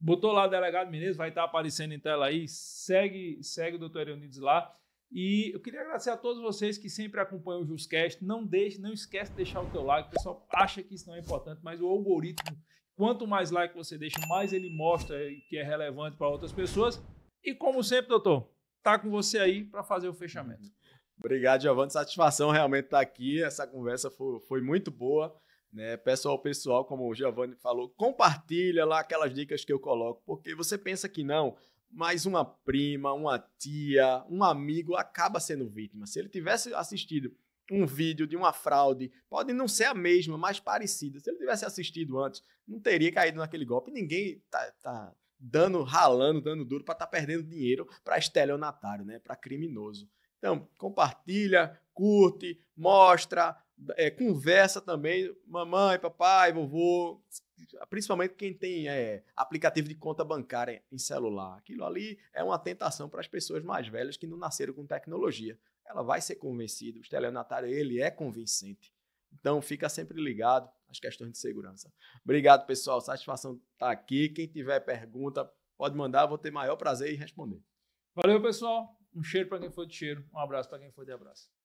Botou lá o Delegado Menezes, vai estar tá aparecendo em tela aí, segue, segue o doutor Eunides lá. E eu queria agradecer a todos vocês que sempre acompanham o Juscast. Não deixe, não esquece de deixar o teu like. O pessoal acha que isso não é importante, mas o algoritmo, quanto mais like você deixa, mais ele mostra que é relevante para outras pessoas. E como sempre, doutor, tá com você aí para fazer o fechamento. Obrigado, Giovanni. Satisfação realmente estar tá aqui. Essa conversa foi, foi muito boa. Né? Peço ao pessoal, como o Giovanni falou, compartilha lá aquelas dicas que eu coloco, porque você pensa que não, mas uma prima, uma tia, um amigo acaba sendo vítima. Se ele tivesse assistido um vídeo de uma fraude, pode não ser a mesma, mas parecida. Se ele tivesse assistido antes, não teria caído naquele golpe. Ninguém tá, tá dando, ralando, dando duro para estar tá perdendo dinheiro para estelionatário, né? Para criminoso. Então, compartilha, curte, mostra, é, conversa também, mamãe, papai, vovô, principalmente quem tem é, aplicativo de conta bancária em celular. Aquilo ali é uma tentação para as pessoas mais velhas que não nasceram com tecnologia. Ela vai ser convencida, o estelionatário ele é convincente. Então fica sempre ligado às questões de segurança. Obrigado, pessoal. Satisfação estar tá aqui. Quem tiver pergunta, pode mandar, vou ter maior prazer em responder. Valeu, pessoal. Um cheiro para quem for de cheiro, um abraço para quem for de abraço.